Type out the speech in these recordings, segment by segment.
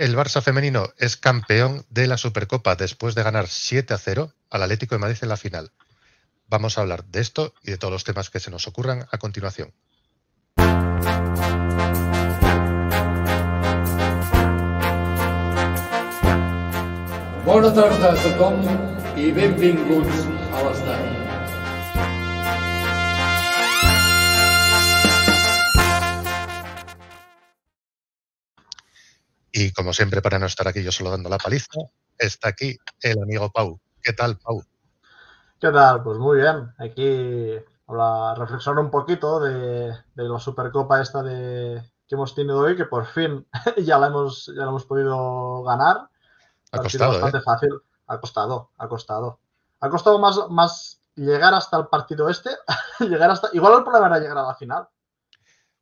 El Barça femenino es campeón de la Supercopa después de ganar 7 a 0 al Atlético de Madrid en la final. Vamos a hablar de esto y de todos los temas que se nos ocurran a continuación. Buenas tardes a todos y bienvenidos a Y como siempre, para no estar aquí yo solo dando la paliza, está aquí el amigo Pau. ¿Qué tal, Pau? ¿Qué tal? Pues muy bien. Aquí para reflexionar un poquito de, la Supercopa esta de, que hemos tenido hoy, que por fin ya la hemos, ya hemos podido ganar. Ha costado, bastante eh. fácil. Ha costado, ha costado. Ha costado más, llegar hasta el partido este, llegar hasta. Igual el problema era llegar a la final.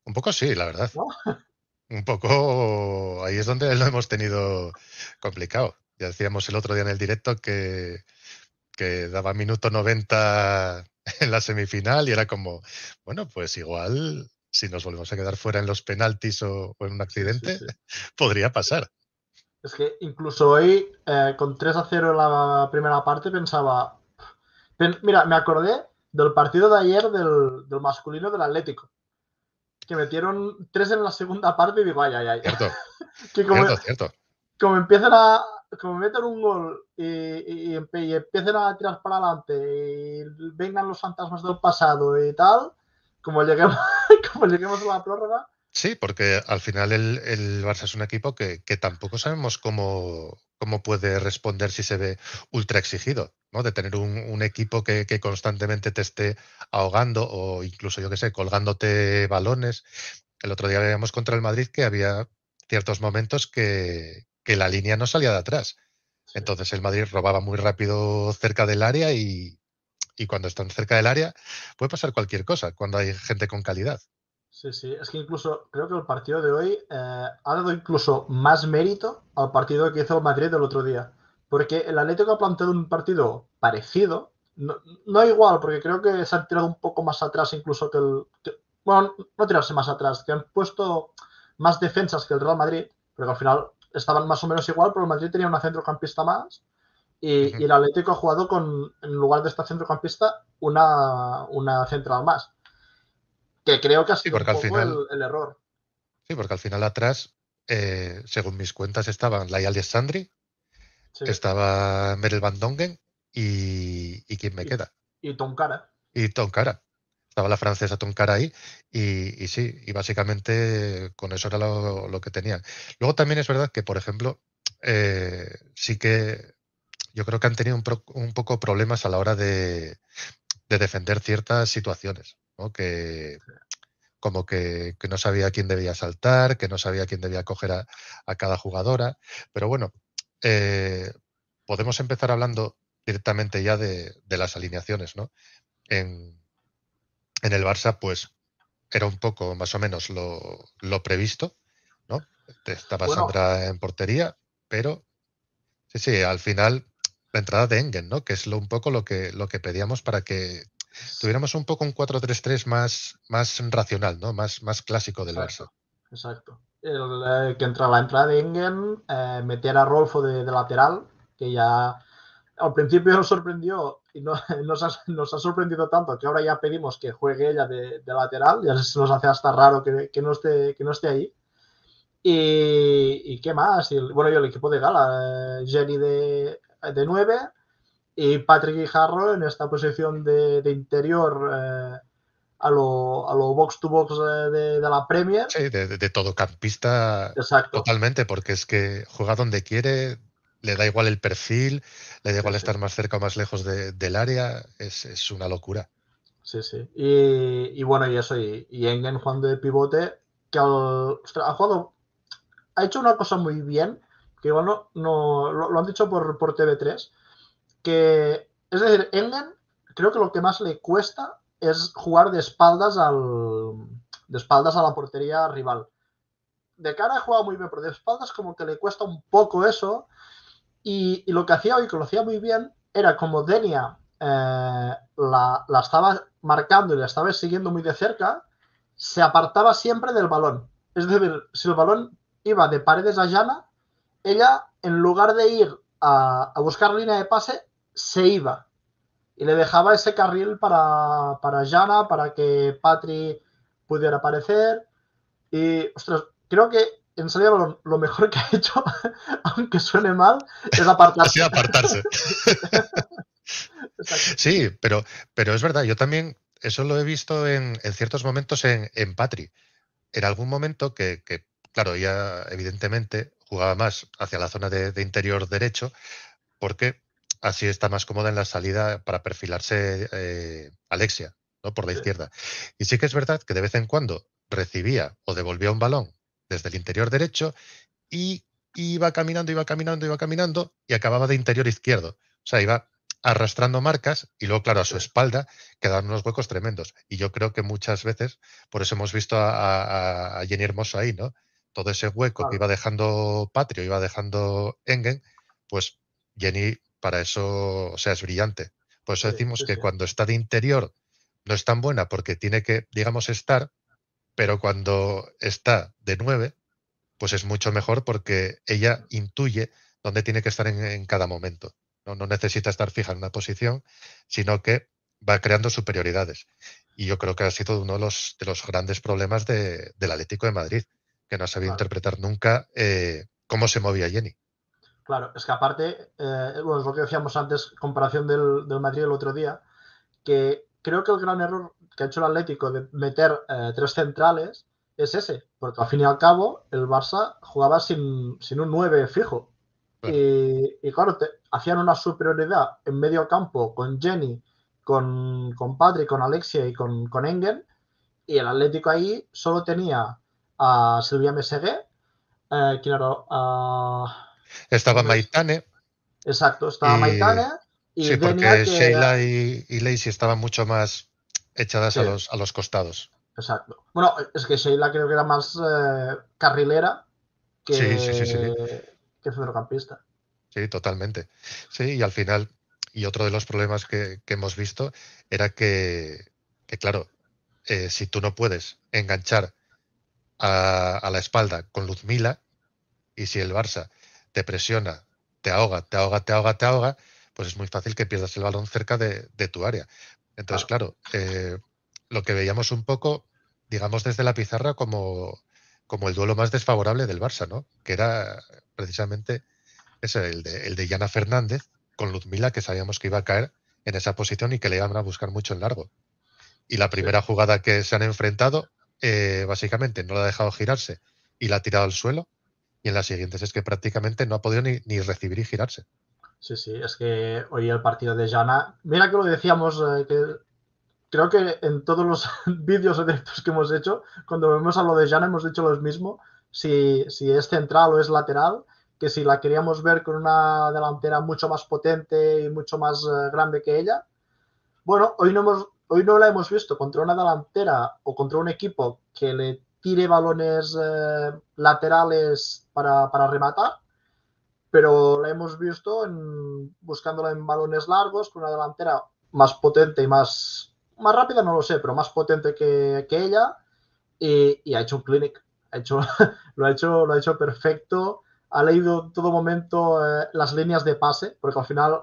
Un poco sí, la verdad. un poco ahí es donde lo hemos tenido complicado. Ya decíamos el otro día en el directo que, daba minuto 90 en la semifinal y era como, bueno, pues igual si nos volvemos a quedar fuera en los penaltis o, en un accidente, podría pasar. Es que incluso hoy, eh, con 3 a 0 en la primera parte, pensaba. Mira, me acordé del partido de ayer del masculino del Atlético que metieron tres en la segunda parte y digo, ay, ay, Cierto. como, cierto, cierto. Como empiezan a. Como meten un gol y, y, empiecen a tirar para adelante y vengan los fantasmas del pasado y tal, como lleguemos, a la prórroga. Sí, porque al final el, Barça es un equipo que, que tampoco sabemos cómo, cómo puede responder si se ve ultra exigido, ¿no? De tener un, equipo que, constantemente te esté ahogando o incluso, yo qué sé, colgándote balones. El otro día veíamos contra el Madrid que había ciertos momentos que, la línea no salía de atrás. Entonces el Madrid robaba muy rápido cerca del área y cuando están cerca del área puede pasar cualquier cosa, cuando hay gente con calidad. Sí, sí, es que incluso creo que el partido de hoy eh, ha dado incluso más mérito al partido que hizo el Madrid el otro día. Porque el Atlético ha planteado un partido parecido, no, igual, porque creo que se han tirado un poco más atrás incluso que el... bueno, no tirarse más atrás, que han puesto más defensas que el Real Madrid, pero que al final estaban más o menos igual, pero el Madrid tenía una centrocampista más y, el Atlético ha jugado con, en lugar de esta centrocampista, una, una central más creo que ha sido porque al final, el, error. Sí, porque al final atrás, eh, según mis cuentas, estaban Lai Alessandri, estaba Merel Van Dongen y, y ¿quién me queda? Y tonkara Y tonkara Estaba la francesa tonkara ahí y, y sí, y básicamente con eso era lo, lo, que tenían. Luego también es verdad que, por ejemplo, eh, sí que yo creo que han tenido un, un poco problemas a la hora de, de defender ciertas situaciones que como que, no sabía quién debía saltar, que no sabía quién debía coger a, cada jugadora. Pero bueno, eh, podemos empezar hablando directamente ya de, las alineaciones, ¿no? En, el Barça, pues era un poco más o menos lo, previsto, ¿no? Estaba Sandra en portería, pero sí, sí, al final la entrada de Engen, ¿no? Que es lo, un poco lo que, lo que pedíamos para que tuviéramos un poco un 4-3-3 más, más racional, ¿no? Más, más clásico del verso. Exacto. El, eh, que entra la entrada de Engen, eh, meter a Rolfo de, lateral, que ya al principio nos sorprendió y nos, ha, nos, ha, sorprendido tanto que ahora ya pedimos que juegue ella de, lateral, ya se nos hace hasta raro que, que, no, esté, que no esté ahí. Y, qué más, y bueno, yo el equipo de gala, eh, Jenny de, de 9, y Patrick Guijarro en esta posición de, interior eh, a, lo, a, lo, box to box eh, de, la Premier. Sí, de, todo campista totalmente, porque es que juega donde quiere, le da igual el perfil, le da igual estar más cerca o más lejos del área, es, una locura. Sí, sí. Y, bueno, y eso, y, Engen jugando de pivote, que ha jugado, ha hecho una cosa muy bien, que igual no, lo, lo han dicho por, por TV3, que, es decir, Engen creo que lo que más le cuesta es jugar de espaldas al de espaldas a la portería rival. De cara ha jugado muy bien, pero de espaldas como que le cuesta un poco eso. Y, lo que hacía hoy, que lo hacía muy bien, era como Denia eh, la, estaba marcando y la estaba siguiendo muy de cerca, se apartaba siempre del balón. Es decir, si el balón iba de paredes a llana, ella, en lugar de ir a buscar línea de pase, se iba y le dejaba ese carril para, para para que Patri pudiera aparecer. Y, ostras, creo que en serio lo, mejor que ha hecho, aunque suene mal, es apartarse. sí, pero, pero es verdad, yo también eso lo he visto en, ciertos momentos en, en, Patri. En algún momento que, claro, ella evidentemente jugaba más hacia la zona de interior derecho, porque así está más cómoda en la salida para perfilarse eh, Alexia, ¿no? Por la izquierda. Y sí que es verdad que de vez en cuando recibía o devolvía un balón desde el interior derecho y iba caminando, iba caminando, iba caminando y acababa de interior izquierdo. O sea, iba arrastrando marcas y luego, claro, a su espalda quedaban unos huecos tremendos. Y yo creo que muchas veces, por eso hemos visto a, Jenny Hermoso ahí, ¿no? Todo ese hueco que iba dejando Patrio, iba dejando Engen, pues Jenny para eso, o sea, es brillante. Por eso decimos que cuando está de interior no es tan buena porque tiene que, digamos, estar, pero cuando está de nueve pues es mucho mejor porque ella intuye dónde tiene que estar en, cada momento. ¿no? necesita estar fija en una posición, sino que va creando superioridades. Y yo creo que ha sido uno de los, de los grandes problemas del Atlético de Madrid, que no ha sabido interpretar nunca eh, cómo se movía Jenny. Claro, es que aparte, eh, bueno, es lo que decíamos antes, comparación del, del, Madrid el otro día, que creo que el gran error que ha hecho el Atlético de meter eh, tres centrales es ese, porque al fin y al cabo el Barça jugaba sin, un nueve fijo. Y, claro, hacían una superioridad en medio campo con Jenny, con, con Patrick, con Alexia y con, con Engen, y el Atlético ahí solo tenía a Silvia Mesegué, eh, claro, A, estaba Maitane. Exacto, estaba Maitane. Y sí, porque Sheila y, y, Lacey estaban mucho más echadas a, los, a los costados. Exacto. Bueno, es que Sheila creo que era más eh, carrilera que, sí, que centrocampista. Sí, totalmente. Sí, y al final, y otro de los problemas que, hemos visto era que, que claro, eh, si tú no puedes enganchar a, a, la espalda con Luzmila, y si el Barça te presiona, te ahoga, te ahoga, te ahoga, te ahoga, pues es muy fácil que pierdas el balón cerca de, tu área. Entonces, claro, eh, lo que veíamos un poco, digamos desde la pizarra, como, como el duelo más desfavorable del Barça, ¿no? Que era precisamente ese, el de, Yana Fernández con Luzmila, que sabíamos que iba a caer en esa posición y que le iban a buscar mucho en largo. Y la primera jugada que se han enfrentado, eh, básicamente no la ha dejado girarse y la ha tirado al suelo en las siguientes es que prácticamente no ha podido ni, recibir y girarse. Sí, sí, es que hoy el partido de Jana, mira que lo decíamos, eh, que creo que en todos los vídeos o directos que hemos hecho, cuando vemos a lo de Jana hemos dicho lo mismo, si, es central o es lateral, que si la queríamos ver con una delantera mucho más potente y mucho más eh, grande que ella, bueno, hoy no, hemos, hoy no la hemos visto contra una delantera o contra un equipo que le tire balones eh, laterales para, rematar, pero la hemos visto buscándola en balones largos, con una delantera más potente y más, más rápida, no lo sé, pero más potente que, que ella, y, ha hecho un clinic, ha hecho, lo, ha hecho, lo ha hecho perfecto, ha leído en todo momento eh, las líneas de pase, porque al final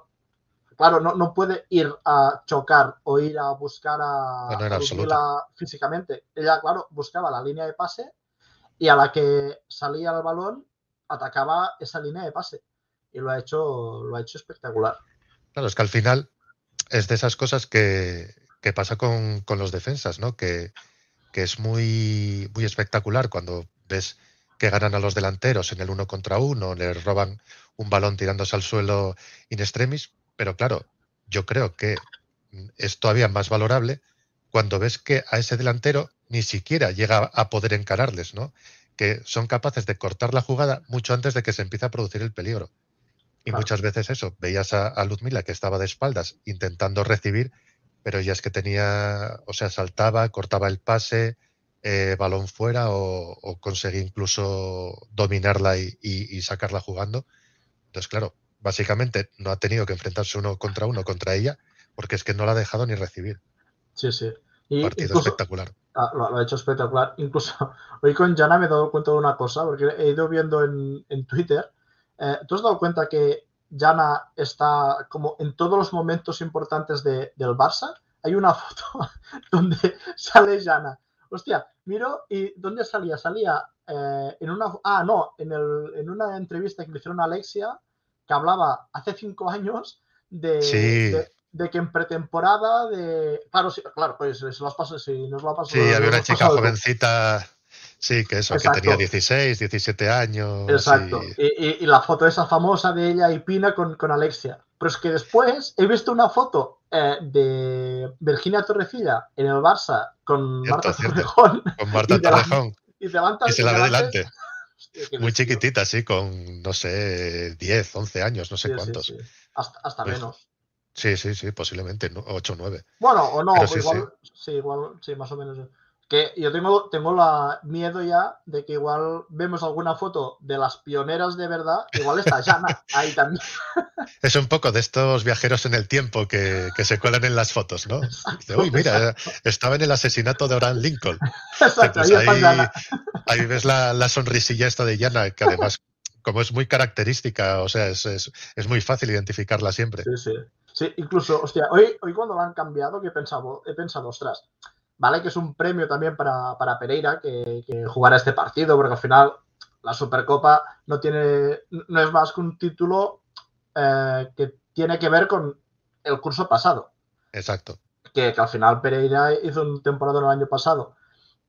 claro, no, puede ir a chocar o ir a buscar a, físicamente. Ella, claro, buscaba la línea de pase y a la que salía el balón atacaba esa línea de pase. Y lo ha hecho, lo ha hecho espectacular. Claro, es que al final es de esas cosas que, pasa con, con, los defensas, ¿no? Que, es muy, muy espectacular cuando ves que ganan a los delanteros en el uno contra uno, les roban un balón tirándose al suelo in extremis, pero claro, yo creo que mm, es todavía más valorable cuando ves que a ese delantero ni siquiera llega a poder encararles, ¿no? Que son capaces de cortar la jugada mucho antes de que se empiece a producir el peligro. Y muchas veces eso, veías a, a, que estaba de espaldas intentando recibir, pero ya es que tenía, o sea, saltaba, cortaba el pase, eh, balón fuera o, conseguía incluso dominarla y sacarla jugando. Entonces, claro, básicamente no ha tenido que enfrentarse uno contra uno contra ella, porque es que no la ha dejado ni recibir. Sí, sí. Y Partido espectacular. Ah, lo, ha hecho espectacular. Incluso hoy con Jana me he dado cuenta de una cosa, porque he ido viendo en, Twitter. Eh, ¿Tú has dado cuenta que Yana está como en todos los momentos importantes del Barça? Hay una foto donde sale Jana. Hostia, miro y ¿dónde salía? Salía eh, en una. Ah, no, en, en una entrevista que le hicieron a Alexia que hablaba hace cinco años de, que en pretemporada de. Claro, claro, pues se los paso, sí, nos lo pasado. Sí, había una chica jovencita. Sí, que eso, que tenía 16, 17 años. Exacto. Y... la foto esa famosa de ella y Pina con, con Alexia. Pero es que después he visto una foto eh, de Virginia Torrecilla en el Barça con Marta Torrejón. Con Marta Torrejón. Y, y se la ve delante muy chiquitita, sí, con, no sé, 10, 11 años, no sé cuántos. Sí, hasta, hasta pues, menos. Sí, sí, sí, posiblemente, 8 o 9. Bueno, o no, igual, igual, sí, más o menos. Que yo tengo, tengo la miedo ya de que igual vemos alguna foto de las pioneras de verdad, igual está Jana ahí también. Es un poco de estos viajeros en el tiempo que, se cuelan en las fotos, ¿no? Uy, mira, estaba en el asesinato de Abraham Lincoln. Exacto, pues ahí, ahí, ves la, sonrisilla esta de Jana, que además como es muy característica, o sea, es, muy fácil identificarla siempre. Sí, sí. Sí, incluso, hostia, hoy, hoy cuando la han cambiado, que he pensado, he pensado, ostras, ¿vale? Que es un premio también para, Pereira que, que este partido, porque al final la Supercopa no tiene, no es más que un título eh, que tiene que ver con el curso pasado. Exacto. Que, al final Pereira hizo un temporada el año pasado.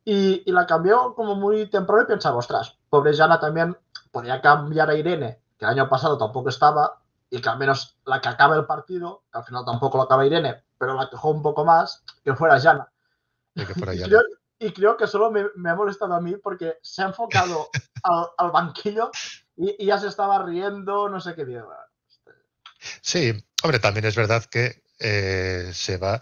Y, la cambió como muy temprano y pensaba, ostras, pobre Jana también podía cambiar a Irene, que el año pasado tampoco estaba, y que al menos la que acaba el partido, que al final tampoco lo acaba Irene, pero la que quejó un poco más, que fuera Jana y, creo, que solo me, ha molestado a mí porque se ha enfocado al, banquillo y, ya se estaba riendo, no sé qué mierda. Sí, hombre, también es verdad que eh, se va.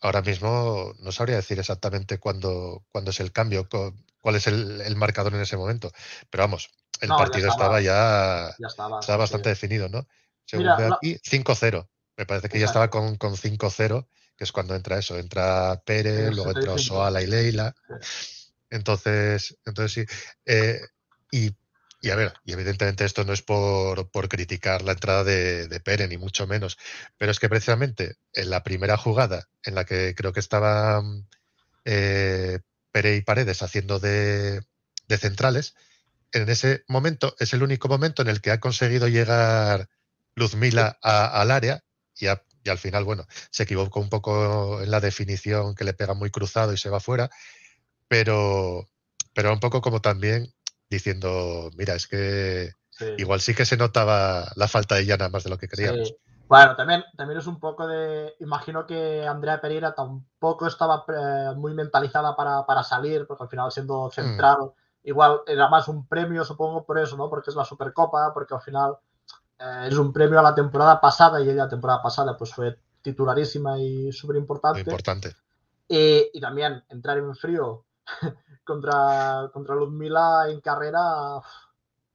Ahora mismo no sabría decir exactamente cuándo, es el cambio, cuál es el, marcador en ese momento. Pero vamos, el partido estaba, ya, estaba, bastante definido, ¿no? Según aquí, 5-0. Me parece que ya estaba con, con 5-0 que es cuando entra eso, entra Pérez, luego entra Osoala y Leila. Entonces, entonces sí. Eh, y, a ver, y evidentemente esto no es por, criticar la entrada de, de Pérez, ni mucho menos, pero es que precisamente en la primera jugada en la que creo que estaban eh, Pérez y Paredes haciendo de, centrales, en ese momento es el único momento en el que ha conseguido llegar Luzmila al área y ha y al final, bueno, se equivocó un poco en la definición que le pega muy cruzado y se va fuera, pero, pero un poco como también diciendo, mira, es que igual sí que se notaba la falta de llana más de lo que queríamos. Bueno, también, también es un poco de. Imagino que Andrea Pereira tampoco estaba eh, muy mentalizada para, salir, porque al final siendo mm. central, igual era más un premio, supongo, por eso, ¿no? Porque es la Supercopa, porque al final es eh, un premio a la temporada pasada y ella la temporada pasada pues fue titularísima y súper importante. importante. Y, también entrar en frío contra, contra Ludmila en carrera.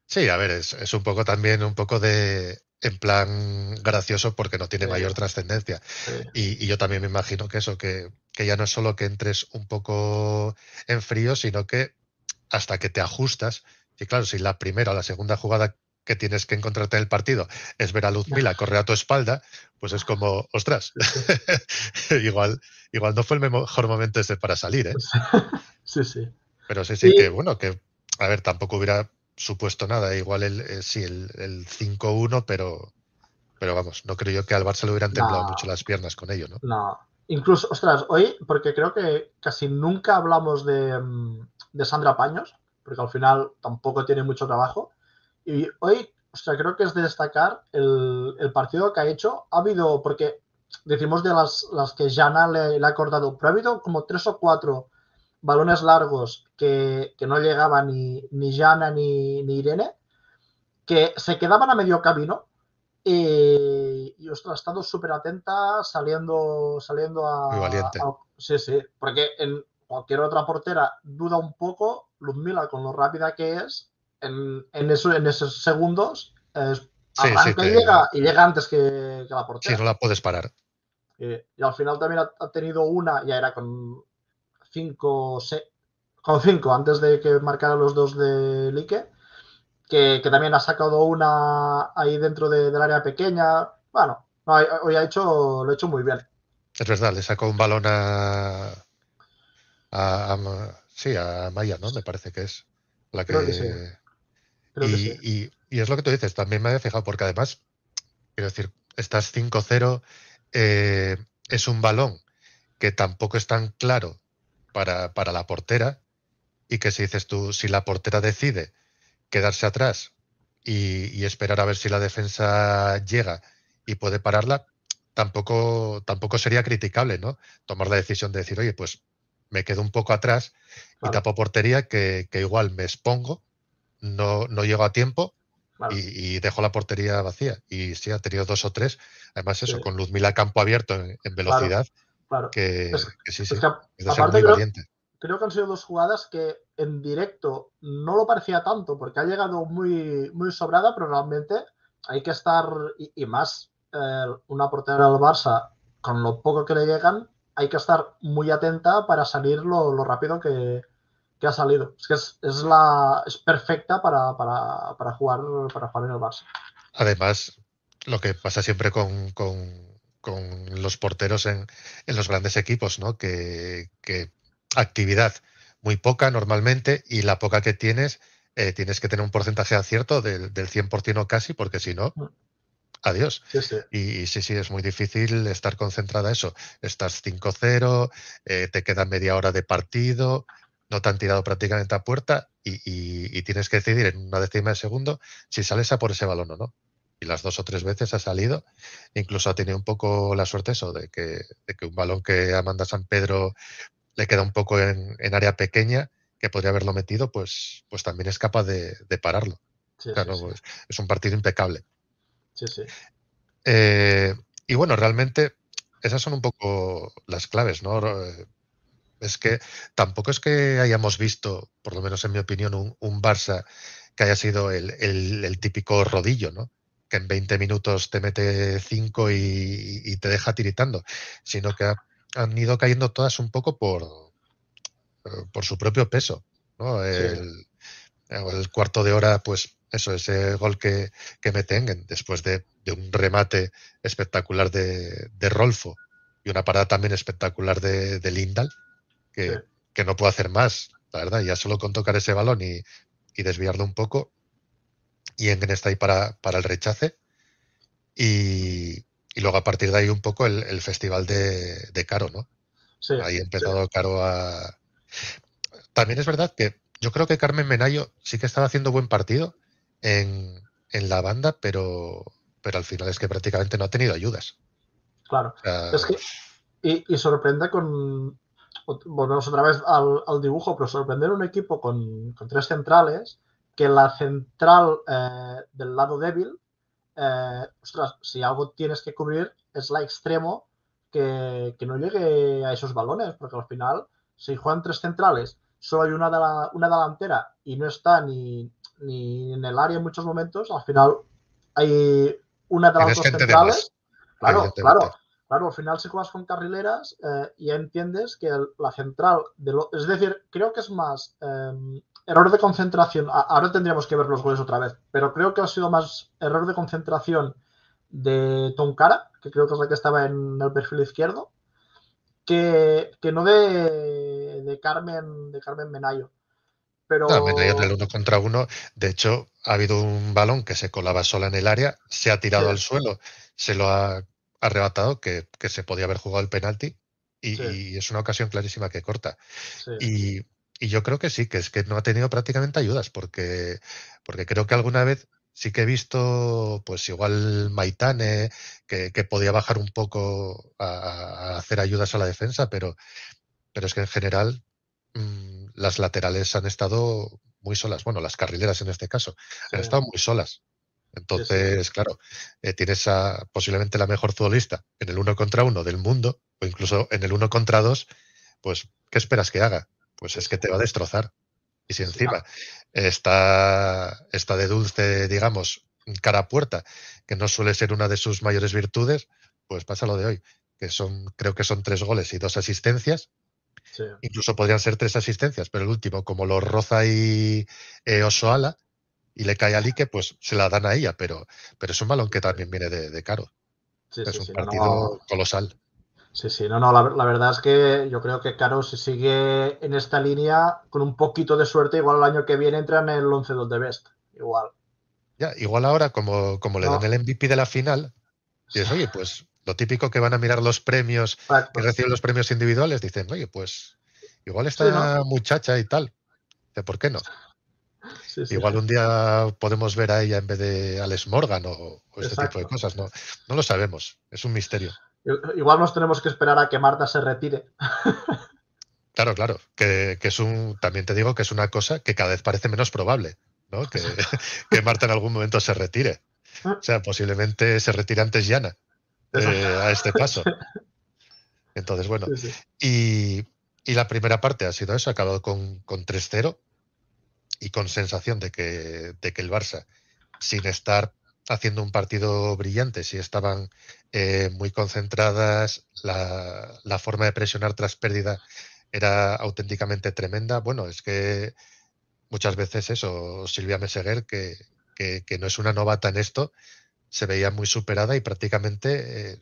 Sí, a ver, es, un poco también un poco de, en plan gracioso porque no tiene mayor trascendencia. Y, yo también me imagino que eso, que, que, ya no es solo que entres un poco en frío, sino que hasta que te ajustas, y claro, si la primera o la segunda jugada que tienes que encontrarte en el partido es ver a Luz Mila correr a tu espalda, pues es como, ostras, igual, igual no fue el mejor momento ese... para salir. ¿eh? Pues sí, sí. Pero sí, sí, que bueno, que a ver, tampoco hubiera supuesto nada. Igual el, eh, sí, el, 5-1, pero, pero vamos, no creo yo que al Barça le hubieran temblado mucho las piernas con ello, ¿no? No. Incluso, ostras, hoy, porque creo que casi nunca hablamos de, mm, de Sandra Paños, porque al final tampoco tiene mucho trabajo. Y hoy, o sea, creo que es de destacar el, partido que ha hecho. Ha habido, porque decimos de las, las que Jana le, ha acordado, pero ha habido como tres o cuatro balones largos que, no llegaba ni, ni Jana ni, ni Irene, que se quedaban a medio camino y, y ha estado súper atenta saliendo, saliendo a, Muy valiente. sí, sí, porque en cualquier otra portera duda un poco, Luzmila con lo rápida que es, en, esos segundos llega, y llega antes que, la portera. Sí, no la puedes parar. Eh, y al final también ha, tenido una, ya era con cinco, con cinco antes de que marcara los dos de Lique, que, también ha sacado una ahí dentro del área pequeña. Bueno, hoy ha hecho, lo ha hecho muy bien. Es verdad, le sacó un balón a, a, sí, a Maya, ¿no? Me parece que es la que, y, es lo que tú dices, también me había fijado, porque además, quiero decir, estas 5-0, eh, es un balón que tampoco es tan claro para, la portera, y que si dices tú, si la portera decide quedarse atrás y, esperar a ver si la defensa llega y puede pararla, tampoco, tampoco sería criticable, ¿no? Tomar la decisión de decir, oye, pues me quedo un poco atrás y tapo portería que, igual me expongo no, no llego a tiempo y, dejó la portería vacía. Y sí, ha tenido dos o tres. Además, eso, luz con Luzmila campo abierto en, velocidad. Claro, Que, creo, creo, que han sido dos jugadas que en directo no lo parecía tanto, porque ha llegado muy, muy sobrada, pero realmente hay que estar, y, más eh, una portería al Barça, con lo poco que le llegan, hay que estar muy atenta para salir lo rápido que, que ha salido. Es que es, la, es perfecta para, jugar, para jugar en el Barça. Además, lo que pasa siempre con, los porteros en, los grandes equipos, ¿no? Que, actividad muy poca normalmente y la poca que tienes, eh, tienes que tener un porcentaje acierto del, del 100% o casi, porque si no, mm. adiós. Y, sí, sí, es muy difícil estar concentrada eso. Estás 5-0, eh, te queda media hora de partido, no te han tirado prácticamente a puerta y, tienes que decidir en una décima de segundo si sales a por ese balón o no. Y las dos o tres veces ha salido, incluso ha tenido un poco la suerte eso, de que, un balón que Amanda San Pedro le queda un poco en, área pequeña, que podría haberlo metido, pues, pues también es capaz de, pararlo. Pues, es un partido impecable. Eh, y bueno, realmente esas son un poco las claves, ¿no? Es que tampoco es que hayamos visto, por lo menos en mi opinión, un, Barça que haya sido el, típico rodillo, ¿no? Que en 20 minutos te mete 5 y, te deja tiritando, sino que han ido cayendo todas un poco por, eh, su propio peso, El, cuarto de hora, pues eso, ese gol que, que meten después de, un remate espectacular de, Rolfo y una parada también espectacular de, de Lindal que, no puedo hacer más, la verdad, ya solo con tocar ese balón y, desviarlo un poco. Y Engen está ahí para, el rechace. Y, luego a partir de ahí un poco el, festival de, Caro, ¿no? Sí, ahí ha empezado Caro a... También es verdad que yo creo que Carmen Menayo sí que estaba haciendo buen partido en, la banda, pero, al final es que prácticamente no ha tenido ayudas. Claro. y, y sorprende con, volvemos otra vez al, dibujo, pero sorprender un equipo con, tres centrales, que la central eh, del lado débil, eh, ostras, si algo tienes que cubrir es la extremo que, no llegue a esos balones, porque al final, si juegan tres centrales, solo hay una, una delantera y no está ni, ni, en el área en muchos momentos, al final hay una de las dos centrales. Claro, claro. Claro, al final si juegas con carrileras y eh, ya entiendes que la central, de lo, es decir, creo que es más em, error de concentración, ahora tendríamos que ver los goles otra vez, pero creo que ha sido más error de concentración de Tonkara, que creo que es la que estaba en el perfil izquierdo, que, no de, Carmen de Carmen Menayo. Pero... No, uno contra uno, de hecho ha habido un balón que se colaba sola en el área, se ha tirado al suelo, se lo ha arrebatado que, que, se podía haber jugado el penalti y, es una ocasión clarísima que corta. Y, yo creo que sí, que es que no ha tenido prácticamente ayudas porque, porque creo que alguna vez sí que he visto, pues igual Maitane, que, podía bajar un poco a, hacer ayudas a la defensa, pero, pero es que en general mm, las laterales han estado muy solas, bueno, las carrileras en este caso, han estado muy solas. Entonces, claro, eh, tienes posiblemente la mejor futbolista en el uno contra uno del mundo, o incluso en el uno contra dos, pues, ¿qué esperas que haga? Pues es que te va a destrozar. Y si encima está, de dulce, digamos, cara a puerta, que no suele ser una de sus mayores virtudes, pues pasa lo de hoy, que son, creo que son tres goles y dos asistencias. Incluso podrían ser tres asistencias, pero el último, como lo roza y eh, Osoala, y le cae a Lique, pues se la dan a ella, pero, pero es un balón que también viene de, caro. es un partido colosal. Sí, sí, no, no, la, verdad es que yo creo que Caro se sigue en esta línea, con un poquito de suerte, igual el año que viene entran en el 11-2 de Best, igual. Ya, igual ahora, como, como le dan el MVP de la final, dices, oye, pues lo típico que van a mirar los premios, que reciben los premios individuales, dicen, oye, pues igual está una muchacha y tal, ¿por qué no? Igual un día podemos ver a ella en vez de Alex Morgan o, este tipo de cosas, ¿no? lo sabemos, es un misterio. Igual nos tenemos que esperar a que Marta se retire. Claro, claro, que, es un, también te digo que es una cosa que cada vez parece menos probable, ¿no? Que, Marta en algún momento se retire. Ah. O sea, posiblemente se retire antes Yana eh, a este paso. Entonces, bueno, Y, la primera parte ha sido eso, ha acabado con, con 3-0 y con sensación de que, de que el Barça, sin estar haciendo un partido brillante, si estaban eh, muy concentradas, la, la, forma de presionar tras pérdida era auténticamente tremenda. Bueno, es que muchas veces eso, Silvia Meseguer, que, que, no es una novata en esto, se veía muy superada y prácticamente eh,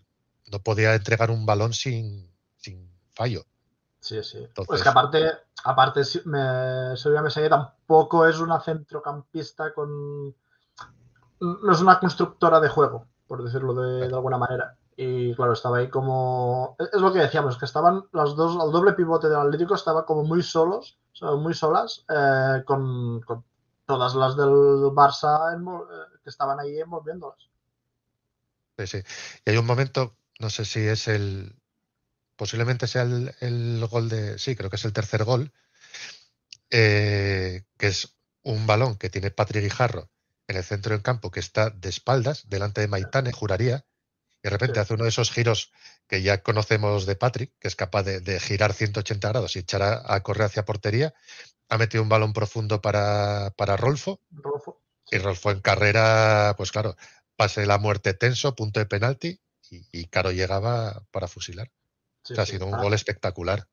no podía entregar un balón sin, sin fallo. Sí, sí. pues que aparte, aparte me, Silvia tampoco es una centrocampista con. No es una constructora de juego, por decirlo de, alguna manera. Y claro, estaba ahí como. Es lo que decíamos, que estaban las dos, al doble pivote del Atlético estaba como muy solos, muy solas, eh, con, todas las del Barça eh, que estaban ahí envolviéndolas. Sí, sí. Y hay un momento, no sé si es el, posiblemente sea el, gol de. Sí, creo que es el tercer gol. Eh, que es un balón que tiene Patrick Guijarro en el centro del campo, que está de espaldas, delante de Maitane, juraría. Y de repente hace uno de esos giros que ya conocemos de Patrick, que es capaz de, girar 180 grados y echar a, correr hacia portería. Ha metido un balón profundo para, Rolfo. Y Rolfo en carrera, pues claro, pase la muerte tenso, punto de penalti, y Caro llegaba para fusilar ha sido un gol espectacular.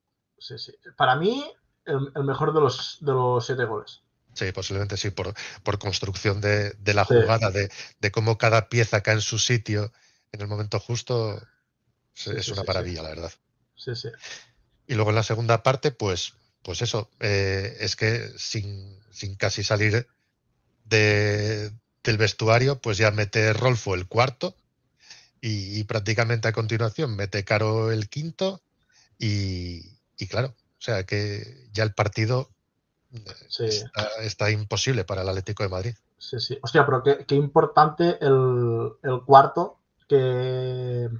Para mí, el, mejor de los, de los siete goles. Sí, posiblemente sí, por, construcción de, la jugada, de, cómo cada pieza cae en su sitio en el momento justo. es una paradilla, la verdad. Y luego en la segunda parte, pues, pues eso, eh, es que sin, casi salir de, del vestuario, pues ya mete Rolfo el cuarto, y, prácticamente a continuación mete caro el quinto y, claro, o sea que ya el partido está, imposible para el Atlético de Madrid. Sí, sí. Hostia, pero qué, qué importante el, cuarto que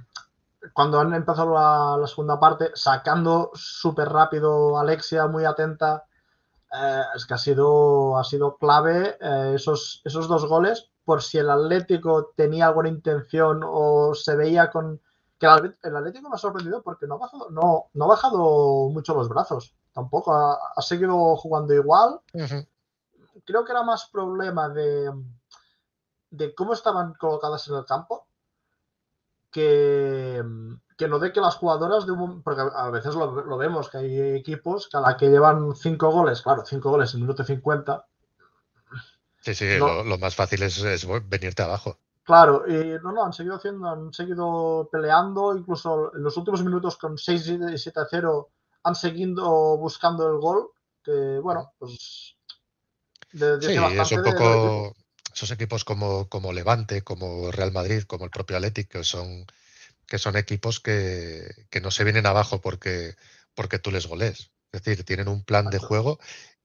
cuando han empezado la, segunda parte, sacando súper rápido Alexia, muy atenta, eh, es que ha sido, ha sido clave eh, esos, esos dos goles por si el Atlético tenía alguna intención o se veía con... Que el Atlético me ha sorprendido porque no ha bajado, no, no ha bajado mucho los brazos. Tampoco ha, seguido jugando igual. Creo que era más problema de, de cómo estaban colocadas en el campo que, no de que las jugadoras de porque a veces lo, vemos que hay equipos que que llevan cinco goles, claro, cinco goles en minuto 50 Sí, sí, lo, más fácil es, venirte abajo. Claro, y no, no, han seguido haciendo, han seguido peleando, incluso en los últimos minutos con 6 y 7 0 han seguido buscando el gol, que bueno, pues... es un poco... esos equipos como, como Levante, como Real Madrid, como el propio Athletic, que son, que son equipos que, que no se vienen abajo porque, porque tú les goles. Es decir, tienen un plan de juego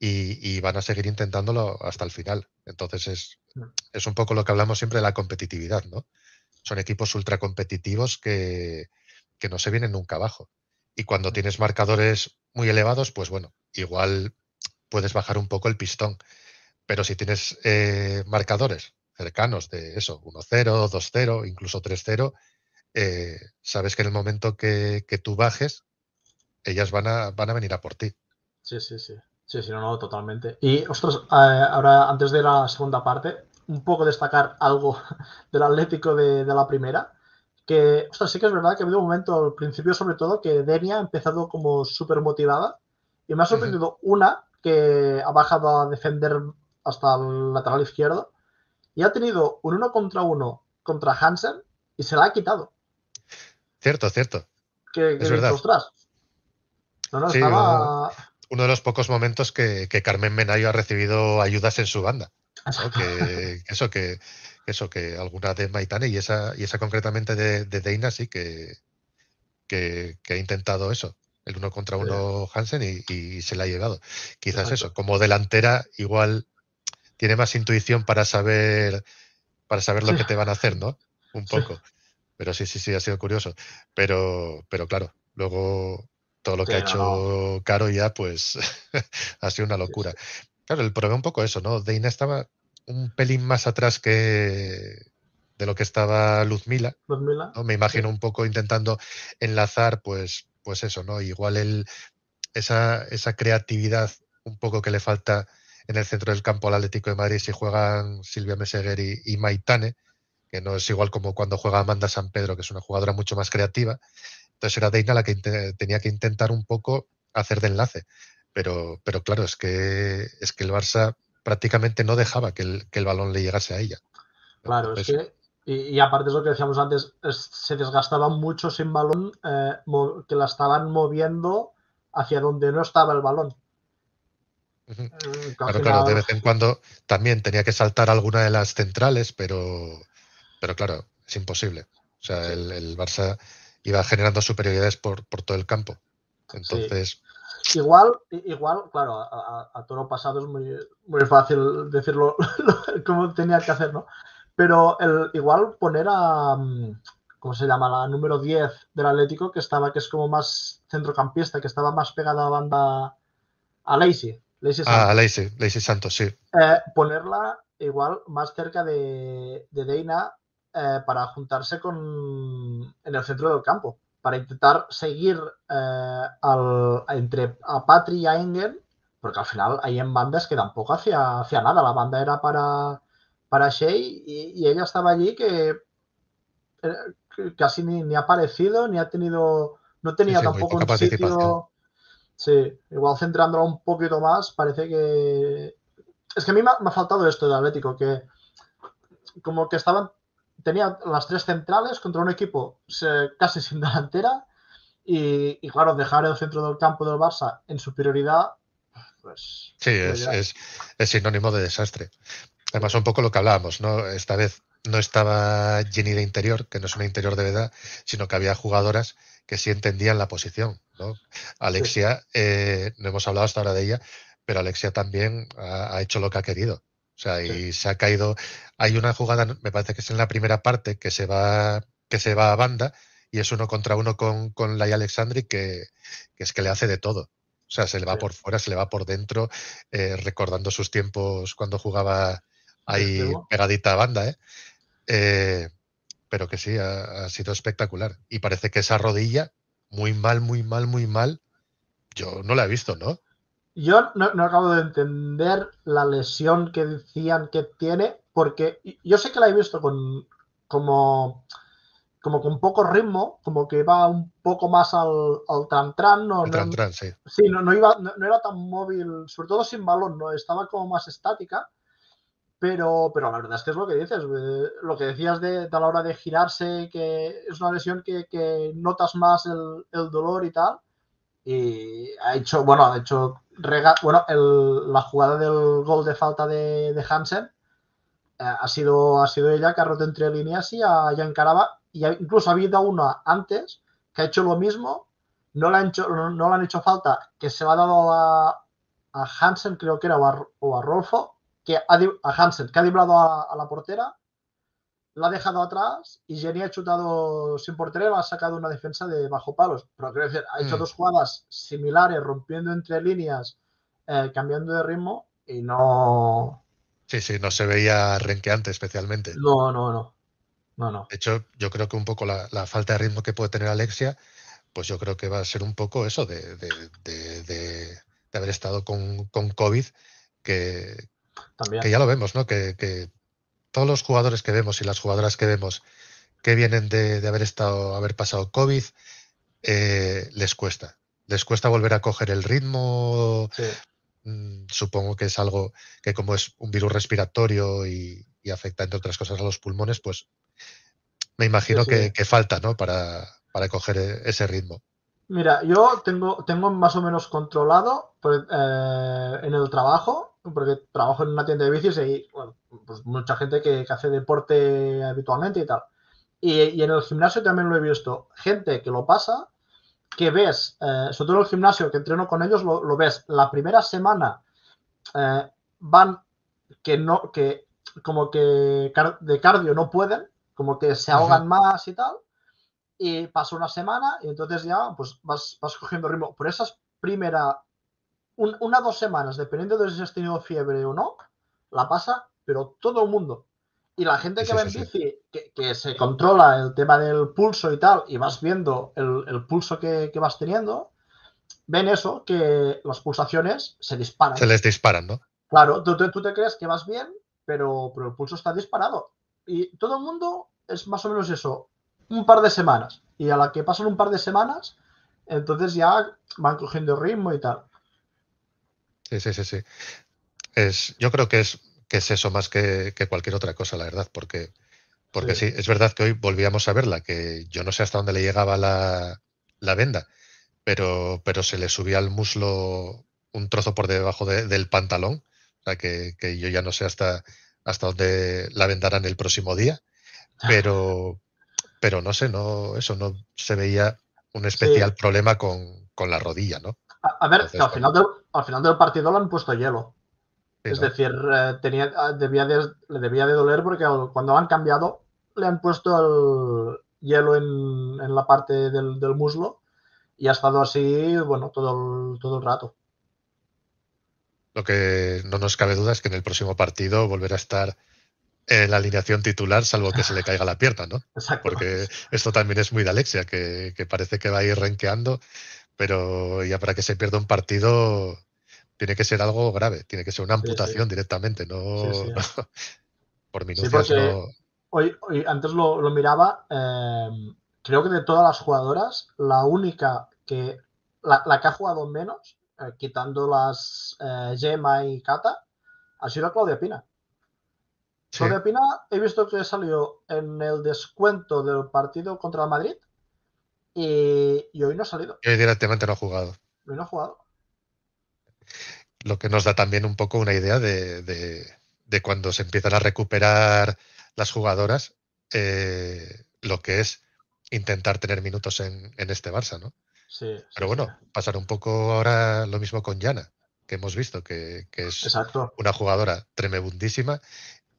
y, van a seguir intentándolo hasta el final. Entonces mm. es, un poco lo que hablamos siempre de la competitividad, ¿no? Son equipos ultra competitivos que, no se vienen nunca abajo. Y cuando mm. tienes marcadores muy elevados, pues bueno, igual puedes bajar un poco el pistón. Pero si tienes eh, marcadores cercanos de eso, 1-0, 2-0, incluso 3-0, eh, sabes que en el momento que, que, tú bajes, ellas van a, van a venir a por ti. Sí, sí, sí. Sí, sí, no, no, totalmente. Y, ostras, eh, ahora antes de la segunda parte, un poco destacar algo del Atlético de, la primera. Que, ostras, sí que es verdad que ha habido un momento al principio, sobre todo, que Denia ha empezado como súper motivada. Y me ha sorprendido una que ha bajado a defender hasta el lateral izquierdo. Y ha tenido un uno contra uno contra Hansen y se la ha quitado. Cierto, cierto. Que, es verdad. Ostras, no, no, estaba uno de los pocos momentos que, Carmen Menayo ha recibido ayudas en su banda. eso, que, eso, que alguna de Maitane y esa, y esa concretamente de, Deina sí que, que, ha intentado eso. El uno contra uno Hansen y, se la ha llegado. Quizás eso, como delantera, igual tiene más intuición para saber para saber lo que te van a hacer, ¿no? Un poco. Pero sí, sí, sí, ha sido curioso. Pero, pero claro, luego todo lo que ha hecho Caro ya, pues ha sido una locura. claro, el problema un poco eso, ¿no? Deina estaba un pelín más atrás que de lo que estaba Luzmila. Luzmila. Me imagino un poco intentando enlazar, pues, pues eso, ¿no? Igual el, esa, esa creatividad un poco que le falta en el centro del campo al Atlético de Madrid si juegan Silvia Meseguer y, y Maitane, que no es igual como cuando juega Amanda San Pedro, que es una jugadora mucho más creativa. Entonces era Deina la que tenía que intentar un poco hacer de enlace. Pero, pero claro, es que, es que el Barça prácticamente no dejaba que el, balón le llegase a ella. Claro, es que y, aparte es lo que decíamos antes, se desgastaban mucho sin balón, eh, que la estaban moviendo hacia donde no estaba el balón. Eh, claro, de vez en cuando también tenía que saltar alguna de las centrales, pero, pero claro, es imposible. O sea, el, Barça iba generando superioridades por, por todo el campo. Entonces. Igual, igual, claro, a, toro pasado es muy, muy fácil decirlo como tenía que hacer, ¿no? Pero el, igual poner a. Mm, ¿Cómo se llama? La número 10 del Atlético, que estaba, que es como más centrocampista, que estaba más pegada a banda a Lacey. Santos. Ah, Santos, sí. Eh, ponerla igual más cerca de, de Deina eh, para juntarse con, en el centro del campo para intentar seguir eh, al, entre a Patri y a porque al final hay en bandas que tampoco hacía, hacia nada, la banda era para, para Shea y, ella estaba allí que, eh, casi ni, ni, ha aparecido, ni ha tenido, no tenía tampoco un sitio... Sí, igual centrándola un poquito más, parece que... Es que a mí me ha, me ha faltado esto de Atlético, que como que estaban tenía las tres centrales contra un equipo casi sin delantera y, claro, dejar el centro del campo del Barça en superioridad, pues... Sí, pues es, es, sinónimo de desastre. Además, un poco lo que hablábamos, ¿no? Esta vez no estaba Jenny de interior, que no es una interior de verdad, sino que había jugadoras que sí entendían la posición, ¿no? Alexia, eh, no hemos hablado hasta ahora de ella, pero Alexia también ha hecho lo que ha querido. O sea, y se ha caído. Hay una jugada, me parece que es en la primera parte, que se va, que se va a banda y es uno contra uno con, con Lai Alexandri que, es que le hace de todo. O sea, se le va por fuera, se le va por dentro, eh, recordando sus tiempos cuando jugaba ahí pegadita a banda, ¿eh? eh pero que sí, ha, sido espectacular. Y parece que esa rodilla, muy mal, muy mal, muy mal, yo no la he visto, ¿no? Yo no, no, acabo de entender la lesión que decían que tiene, porque yo sé que la he visto con como, como con poco ritmo, como que va un poco más al, al tran No, sí. Sí, no, no iba, no, era tan móvil, sobre todo sin balón, no estaba como más estática. Pero, pero la verdad es que es lo que dices, eh, lo que decías de, a la hora de girarse, que es una lesión que, que notas más el, el dolor y tal. Y ha hecho, bueno, ha hecho bueno, la jugada del gol de falta de, Hansen eh, ha, sido, ha sido ella que ha roto entre líneas y a Jan Y incluso ha habido una antes que ha hecho lo mismo, no le han hecho, no, han hecho falta, que se la ha dado a, Hansen, creo que era, o a, Rolfo, que ha, a Hansen, que ha diblado a la portera lo ha dejado atrás y Jenny ha chutado sin portero, ha sacado una defensa de bajo palos. Pero creo que ha hecho mm. dos jugadas similares, rompiendo entre líneas, eh, cambiando de ritmo y no. Sí, sí, no se veía renqueante especialmente. No, no, no. no, no. De hecho, yo creo que un poco la, falta de ritmo que puede tener Alexia, pues yo creo que va a ser un poco eso de, haber estado con, con COVID, que, ya lo vemos, ¿no? que todos los jugadores que vemos y las jugadoras que vemos que vienen de, haber estado, haber pasado COVID, eh, les cuesta. Les cuesta volver a coger el ritmo. Mm, supongo que es algo que como es un virus respiratorio y, afecta entre otras cosas a los pulmones, pues me imagino Que, falta, ¿no? Para, coger e, ese ritmo. Mira, yo tengo, tengo más o menos controlado pues, eh, en el trabajo porque trabajo en una tienda de bicis y bueno, pues mucha gente que, hace deporte habitualmente y tal. Y, en el gimnasio también lo he visto. Gente que lo pasa, que ves, eh, sobre todo en el gimnasio que entreno con ellos, lo, ves. La primera semana eh, van que no, que como que de cardio no pueden, como que se ahogan más y tal. Y pasa una semana y entonces ya pues vas, vas cogiendo ritmo. Por esas primeras un, una dos semanas, dependiendo de si has tenido fiebre o no, la pasa, pero todo el mundo. Y la gente que va en bici, Que, se controla el tema del pulso y tal, y vas viendo el, pulso que, vas teniendo, ven eso, que las pulsaciones se disparan. Se les disparan, ¿no? Claro, tú, tú, te crees que vas bien, pero, pero el pulso está disparado. Y todo el mundo es más o menos eso, un par de semanas. Y a la que pasan un par de semanas, entonces ya van cogiendo ritmo y tal. Sí, sí, sí, sí. Es, yo creo que es, que es eso más que, cualquier otra cosa, la verdad, porque, porque sí. es verdad que hoy volvíamos a verla, que yo no sé hasta dónde le llegaba la, venda, pero, pero se le subía al muslo un trozo por debajo del pantalón, o sea, que, yo ya no sé hasta, hasta dónde la vendarán el próximo día, pero, ah. pero no sé, no, eso no se veía un especial problema con, con la rodilla, ¿no? A, ver, al, final del, al final del partido le han puesto hielo. es decir, eh, tenía, ah, le debía de doler porque cuando han cambiado le han puesto el hielo en, la parte del, muslo y ha estado así, bueno, todo el, todo el rato. Lo que no nos cabe duda es que en el próximo partido volverá a estar en la alineación titular, salvo que se le caiga la pierna, ¿no? Porque esto también es muy de Alexia, que, que parece que va a ir renqueando pero ya para que se pierda un partido tiene que ser algo grave, tiene que ser una amputación directamente, no, por minutos. No... Hoy, antes lo, miraba, em, creo que de todas las jugadoras, la única que, la, que ha jugado menos, eh, quitando las eh, Gemma y Kata, ha sido Claudia Pina. Claudia Pina, he visto que salió en el descuento del partido contra Madrid eh, y, hoy no ha salido. hoy directamente no ha jugado. Hoy no ha jugado. Lo que nos da también un poco una idea de, de, cuando se empiezan a recuperar las jugadoras, eh, lo que es intentar tener minutos en, este Barça, ¿no? Sí, Pero bueno, pasará un poco ahora lo mismo con Yana, que hemos visto que, es una jugadora tremebundísima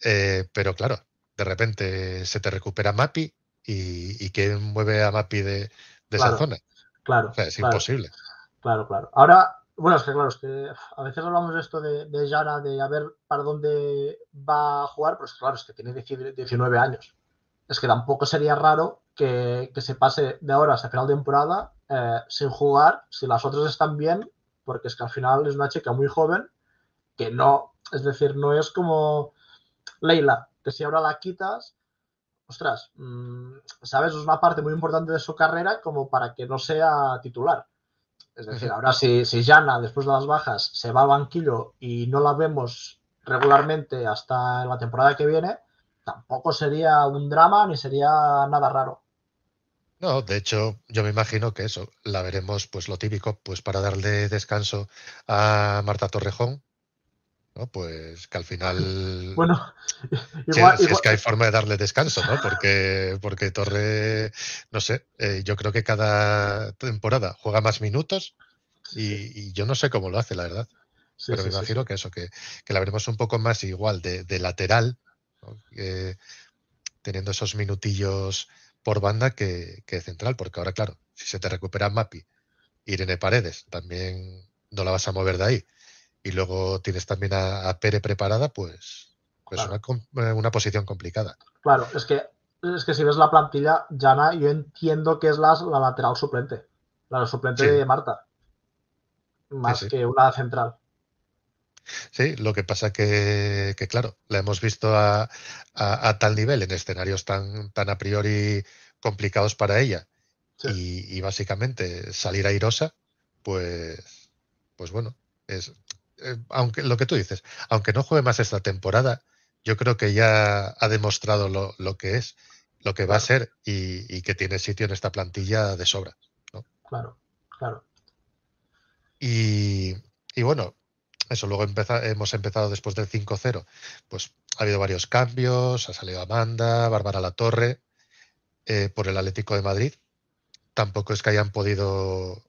eh, pero claro, de repente se te recupera Mapi, y, que mueve a Mapi de, esa zona. Claro. es imposible. Claro, claro. Ahora, bueno, es que claro, es que a veces hablamos de esto de, Yara, de a ver para dónde va a jugar, pero es claro, es que tiene 19 años. Es que tampoco sería raro que, que se pase de ahora hasta final de temporada eh, sin jugar, si las otras están bien, porque es que al final es una chica muy joven que no, es decir, no es como Leila, que si ahora la quitas, ostras, mm, ¿sabes? Es una parte muy importante de su carrera como para que no sea titular. Es decir, ahora si, si Jana, después de las bajas, se va al banquillo y no la vemos regularmente hasta la temporada que viene, tampoco sería un drama ni sería nada raro. No, de hecho, yo me imagino que eso la veremos, pues lo típico, pues para darle descanso a Marta Torrejón, pues que al final. Bueno, es que hay forma de darle descanso, ¿no? Porque, porque Torre, no sé, eh, yo creo que cada temporada juega más minutos y, yo no sé cómo lo hace, la verdad. Pero me imagino que eso, que, que, la veremos un poco más igual de, lateral, teniendo esos minutillos por banda que, que central, porque ahora, claro, si se te recupera Mapi, Irene Paredes, también no la vas a mover de ahí y luego tienes también a, Pere preparada, pues, pues eh, una, posición complicada. Claro, es que, es que si ves la plantilla, Jana, yo entiendo que es la, lateral suplente, la suplente de Marta, más que una central. Sí, lo que pasa que, que claro, la hemos visto a, tal nivel, en escenarios tan, tan a priori complicados para ella. Y, básicamente salir airosa, pues, pues bueno, es eh, aunque lo que tú dices, aunque no juegue más esta temporada, yo creo que ya ha demostrado lo, que es, lo que va a ser y, que tiene sitio en esta plantilla de sobra. Claro, claro. Y, bueno, eso luego hemos empezado después del 5-0. Pues ha habido varios cambios, ha salido Amanda, Bárbara Latorre Torre eh, por el Atlético de Madrid. Tampoco es que hayan podido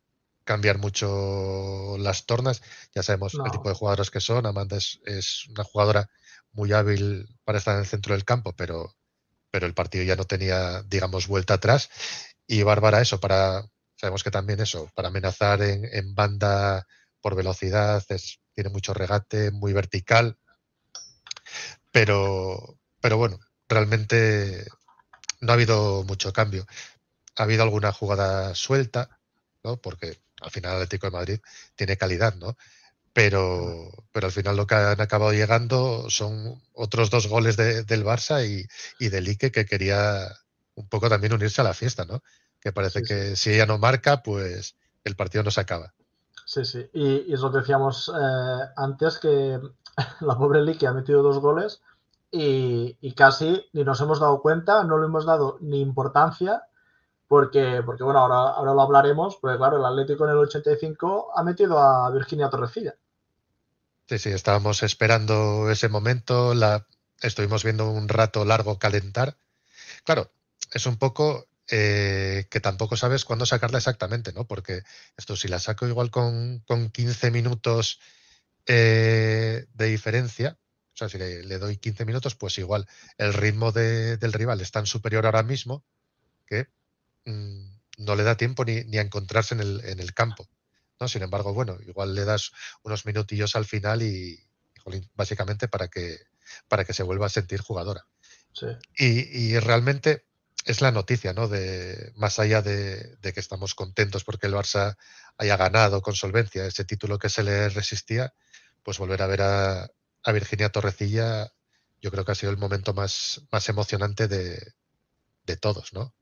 cambiar mucho las tornas. Ya sabemos el tipo de jugadores que son. Amanda es, una jugadora muy hábil para estar en el centro del campo, pero, pero el partido ya no tenía, digamos, vuelta atrás. Y Bárbara, eso, para. Sabemos que también eso, para amenazar en, en banda por velocidad, tiene mucho regate, muy vertical. Pero, pero bueno, realmente no ha habido mucho cambio. Ha habido alguna jugada suelta, ¿no? Porque al final el Atlético de Madrid tiene calidad, ¿no? Pero, pero al final lo que han acabado llegando son otros dos goles de, del Barça y, de del que quería un poco también unirse a la fiesta, ¿no? Que parece que si ella no marca, pues el partido no se acaba. Sí, sí, y, eso lo decíamos eh, antes, que la pobre Lique ha metido dos goles y, y casi ni nos hemos dado cuenta, no le hemos dado ni importancia porque, bueno, ahora, ahora lo hablaremos, porque claro, el Atlético en el 85 ha metido a Virginia Torrecilla. Sí, sí, estábamos esperando ese momento, la, estuvimos viendo un rato largo calentar. Claro, es un poco eh, que tampoco sabes cuándo sacarla exactamente, ¿no? Porque esto, si la saco igual con, 15 minutos eh, de diferencia, o sea, si le, doy 15 minutos, pues igual el ritmo del rival es tan superior ahora mismo que Mm, no le da tiempo ni, ni a encontrarse en el, campo. ¿no? Sin embargo, bueno, igual le das unos minutillos al final y, básicamente para que, para que se vuelva a sentir jugadora. Y, y, realmente es la noticia, ¿no? De, más allá de, de, que estamos contentos porque el Barça haya ganado con solvencia ese título que se le resistía, pues volver a ver a, a Virginia Torrecilla, yo creo que ha sido el momento más, más emocionante de, de todos, ¿no?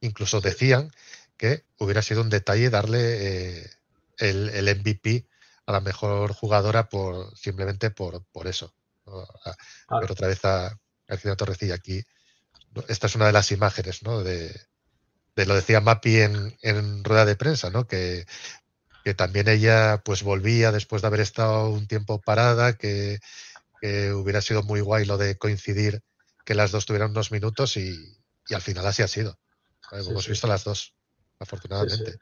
Incluso decían que hubiera sido un detalle darle eh, el, MVP a la mejor jugadora por simplemente por, eso. Pero otra vez a García Torrecilla aquí. Esta es una de las imágenes, ¿no? De, lo decía Mapi en, rueda de prensa, ¿no? Que, también ella pues volvía después de haber estado un tiempo parada, que, hubiera sido muy guay lo de coincidir que las dos tuvieran unos minutos y al final así ha sido. Pues hemos visto las dos, afortunadamente.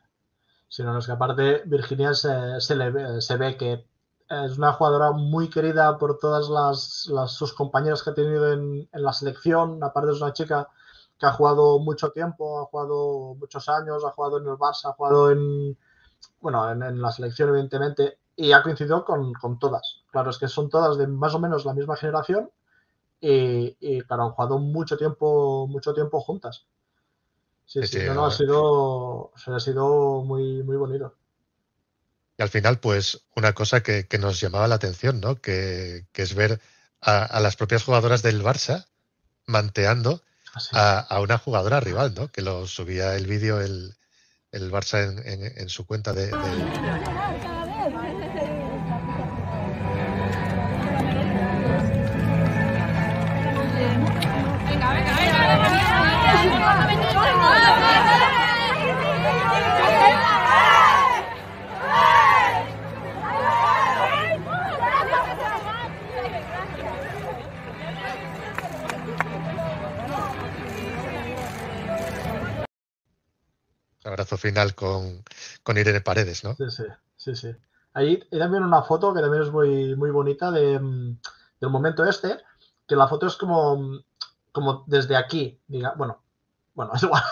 Sí, no, es que aparte Virginia se, se, ve que es una jugadora muy querida por todas las, sus compañeras que ha tenido en, la selección. Aparte es una chica que ha jugado mucho tiempo, ha jugado muchos años, ha jugado en el Barça, ha jugado en, bueno, en, la selección evidentemente y ha coincidido con, todas. Claro, es que son todas de más o menos la misma generación y, y claro, han jugado mucho tiempo, mucho tiempo juntas. Sí, sí, este, no, ha sido, ha sido muy, muy bonito. Y al final, pues, una cosa que, nos llamaba la atención, ¿no? Que, es ver a, las propias jugadoras del Barça manteando ah, a, una jugadora rival, ¿no? Que lo subía el vídeo el, Barça en, su cuenta de... abrazo final con, con Irene Paredes, ¿no? Sí, sí, sí, Ahí también una foto que también es muy, muy bonita de, mm, del momento este, que la foto es como, mm, como desde aquí, diga, bueno, bueno, es igual.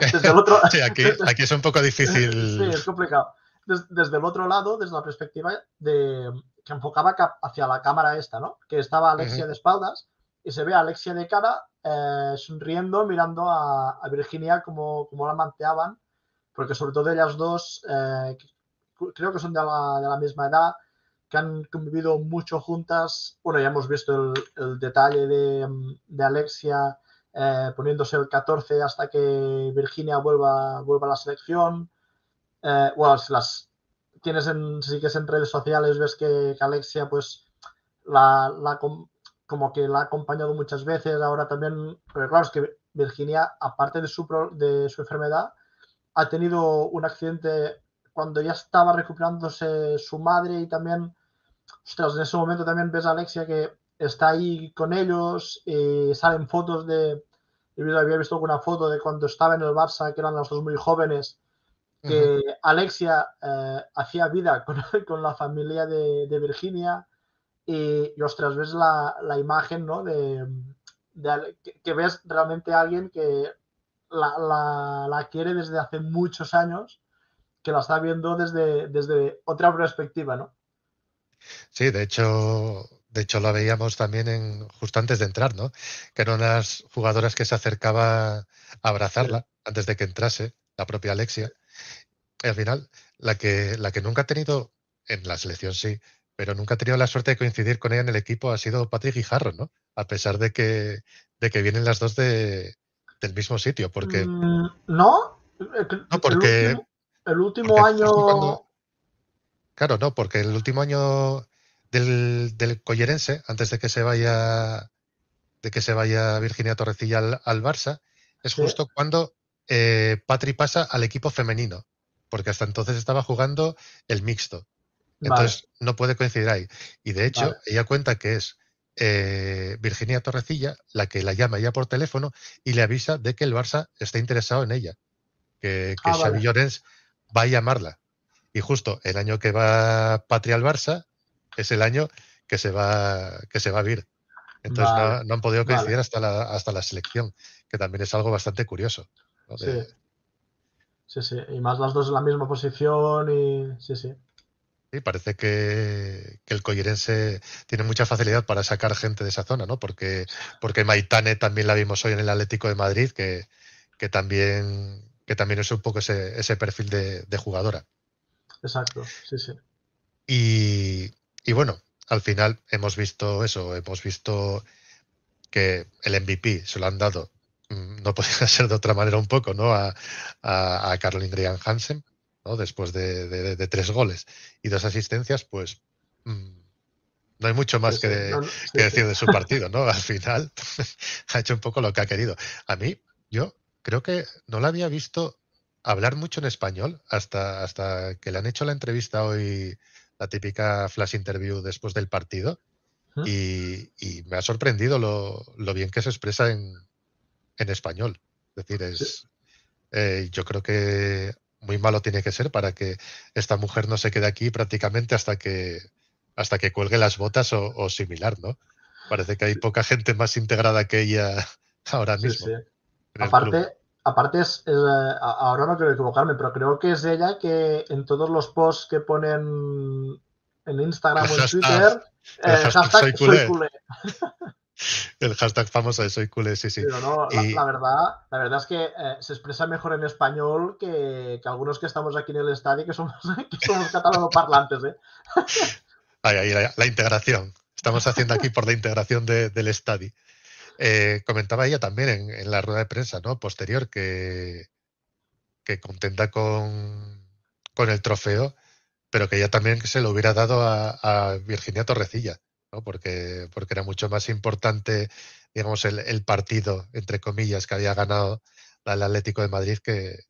desde el otro... sí, aquí, es un poco difícil. sí, es complicado. Desde, el otro lado, desde la perspectiva de que enfocaba hacia la cámara esta, ¿no? Que estaba Alexia de espaldas y se ve a Alexia de cara eh, sonriendo, mirando a, a Virginia como, como la manteaban porque sobre todo ellas dos, eh, creo que son de la, de la, misma edad, que han convivido mucho juntas. Bueno, ya hemos visto el, detalle de, de Alexia eh, poniéndose el 14 hasta que Virginia vuelva, vuelva a la selección. Eh, bueno, si las tienes en, sigues en redes sociales, ves que, que Alexia, pues, la, la, como que la ha acompañado muchas veces. Ahora también, pero claro, es que Virginia, aparte de su, de su enfermedad, ha tenido un accidente cuando ya estaba recuperándose su madre y también, ostras, en ese momento también ves a Alexia que está ahí con ellos, y salen fotos de, había visto alguna foto de cuando estaba en el Barça, que eran los dos muy jóvenes, que Alexia eh, hacía vida con, la familia de, Virginia y, y, ostras, ves la, imagen, ¿no? De, que, que, ves realmente a alguien que la, quiere desde hace muchos años, que la está viendo desde, desde otra perspectiva, ¿no? Sí, de hecho, de hecho la veíamos también en, justo antes de entrar, ¿no? Que eran las jugadoras que se acercaba a abrazarla antes de que entrase, la propia Alexia. Y al final, la que, la que nunca ha tenido, en la selección sí, pero nunca ha tenido la suerte de coincidir con ella en el equipo ha sido Patrick Guijarro, ¿no? A pesar de que, de que vienen las dos de, del mismo sitio, porque... Mm, no, eh, porque... El último, año... claro, no, porque el último año del, del Collerense, antes de que se vaya de que se vaya Virginia Torrecilla al, Barça, es justo cuando eh, Patri pasa al equipo femenino, porque hasta entonces estaba jugando el mixto. Entonces no puede coincidir ahí. Y de hecho, ella cuenta que es eh, Virginia Torrecilla la que la llama ya por teléfono y le avisa de que el Barça está interesado en ella, que, ah, Xavi Llorens va a llamarla. Y justo el año que va Patria al Barça es el año que se va, que se va a vivir, Entonces no, han podido coincidir hasta, la, hasta la selección, que también es algo bastante curioso. sí. sí, sí, y más las dos en la misma posición y sí, sí parece que, el collerense tiene mucha facilidad para sacar gente de esa zona, ¿no? Porque, porque Maitane también la vimos hoy en el Atlético de Madrid, que, también, que también es un poco ese, perfil de, jugadora. Exacto, sí, sí. Y, bueno, al final hemos visto eso, hemos visto que el MVP se lo han dado, mm, no podía ser de otra manera un poco, ¿no? A, a, a Caroline Grian Hansen después de, tres goles y dos asistencias, pues mm, no hay mucho más que, decir de su partido, ¿no? Al final ha hecho un poco lo que ha querido. A mí, yo creo que no la había visto hablar mucho en español hasta, hasta que le han hecho la entrevista hoy, la típica flash interview después del partido. Y, me ha sorprendido lo, bien que se expresa en, español. Es decir, es, eh, yo creo que muy malo tiene que ser para que esta mujer no se quede aquí prácticamente hasta que hasta que cuelgue las botas o, similar, ¿no? Parece que hay poca gente más integrada que ella ahora mismo. Sí, Aparte, aparte es, eh, ahora no quiero equivocarme, pero creo que es ella que en todos los posts que ponen en Instagram o en Twitter, eh, hashtag, Soy El hashtag famoso de soy Cule, sí, sí. la, verdad, la verdad es que eh, se expresa mejor en español que, algunos que estamos aquí en el estadio que somos, que somos catalanoparlantes, ¿eh? la, integración. Estamos haciendo aquí por la integración del estadio. Eh, comentaba ella también en, la rueda de prensa ¿no? posterior que, que contenta con, con el trofeo, pero que ella también se lo hubiera dado a Virginia Torrecilla porque, porque era mucho más importante, digamos, el, partido, entre comillas, que había ganado el Atlético de Madrid que,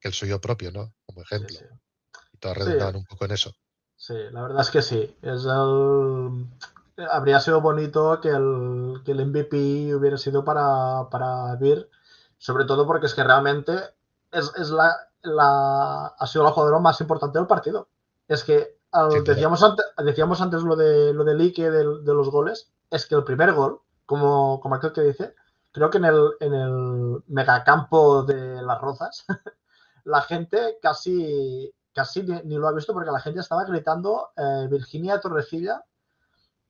el suyo propio, Como ejemplo. Y un poco en eso. Sí, la verdad es que sí. Es eh, Habría sido bonito que el, que el MVP hubiera sido para, para Vir, sobre todo porque es que realmente es, es la, ha sido la jugadora más importante del partido. Es que decíamos, antes, decíamos antes lo de lo del Ike de, los goles. Es que el primer gol, como, como aquel que dice, creo que en el, en el megacampo de las Rozas, la gente casi, casi ni, lo ha visto porque la gente estaba gritando eh, Virginia Torrecilla,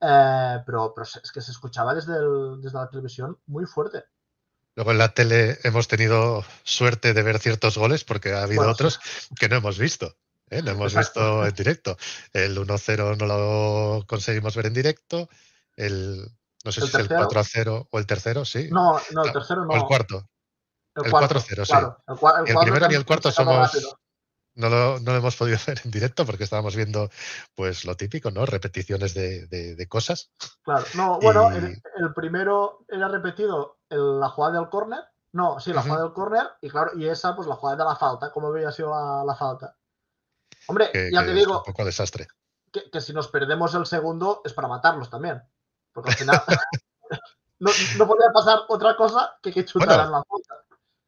eh, pero, es que se escuchaba desde, desde la televisión muy fuerte. Luego en la tele hemos tenido suerte de ver ciertos goles porque ha habido otros que no hemos visto. ¿eh? lo hemos visto en directo. El 1-0 no lo conseguimos ver en directo. El, no sé si es el 4-0 o el tercero, sí. No, no, el tercero no. O el cuarto. El, 4-0, sí. El, primero y el cuarto somos. No lo, no hemos podido ver en directo porque estábamos viendo, pues lo típico, ¿no? Repeticiones de, de, cosas. Claro, no, bueno, el, primero era repetido la jugada del córner. No, sí, la jugada del córner y claro, y esa, pues la jugada de la falta, como había sido la falta. Hombre, ya te digo. poco desastre. Que, si nos perdemos el segundo es para matarlos también. Porque al final. no, podía pasar otra cosa que que chutaran la puta.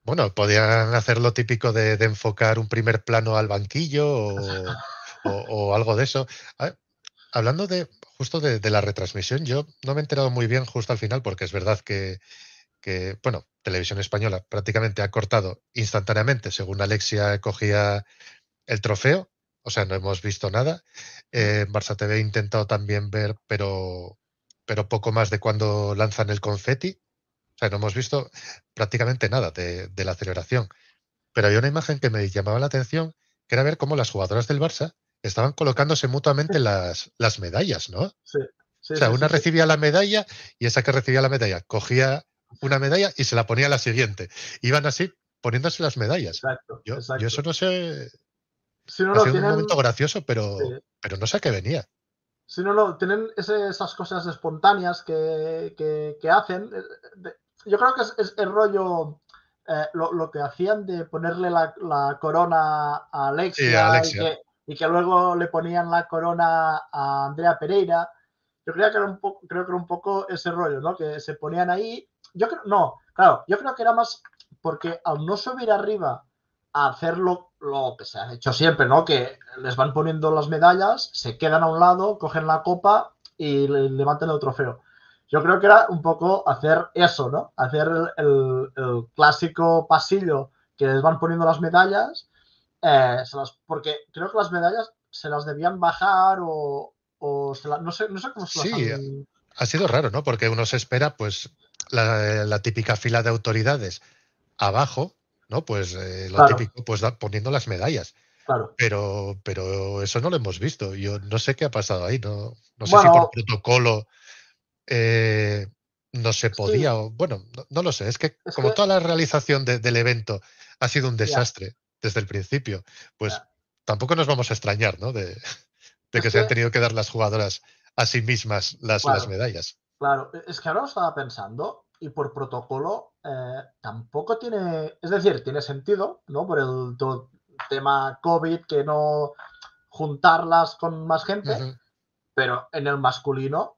Bueno, podían hacer lo típico de, enfocar un primer plano al banquillo o, algo de eso. hablando de justo de, la retransmisión, yo no me he enterado muy bien justo al final porque es verdad que, bueno, Televisión Española prácticamente ha cortado instantáneamente, según Alexia cogía el trofeo, o sea, no hemos visto nada. Eh, en Barça TV he intentado también ver, pero, pero poco más de cuando lanzan el confeti. O sea, no hemos visto prácticamente nada de, la aceleración. Pero había una imagen que me llamaba la atención, que era ver cómo las jugadoras del Barça estaban colocándose mutuamente las, medallas, ¿no? Sí. o sea, una recibía la medalla y esa que recibía la medalla cogía una medalla y se la ponía a la siguiente. Iban así poniéndose las medallas. exacto. yo eso no sé, si un momento gracioso, pero, pero no sé a qué venía. Si no, no, tienen esas cosas espontáneas que, hacen. Eh, yo creo que es, el rollo, eh, lo, que hacían de ponerle la, corona a Alexia, Y, que, luego le ponían la corona a Andrea Pereira. Yo creo que era un creo que era un poco ese rollo, ¿no? Que se ponían ahí. Yo creo, no, claro, yo creo que era más porque al no subir arriba hacer lo, que se ha hecho siempre, ¿no? Que les van poniendo las medallas, se quedan a un lado, cogen la copa y levantan el trofeo. Yo creo que era un poco hacer eso, ¿no? Hacer el, clásico pasillo que les van poniendo las medallas, eh, porque creo que las medallas se las debían bajar o, no, sé, no sé cómo se las sí, ha sido raro, ¿no? Porque uno se espera, pues, la típica fila de autoridades abajo pues eh, lo típico, pues poniendo las medallas. Pero, pero eso no lo hemos visto. Yo no sé qué ha pasado ahí. No, no sé si por protocolo eh, no se podía. O, bueno, no, lo sé. Es que como toda la realización del evento ha sido un desastre desde el principio, pues tampoco nos vamos a extrañar, ¿no? De, que se han tenido que dar las jugadoras a sí mismas las, las medallas. Claro, es que ahora lo estaba pensando y por protocolo eh, tampoco tiene, es decir, tiene sentido, ¿no? Por el tema COVID, que no juntarlas con más gente, pero en el masculino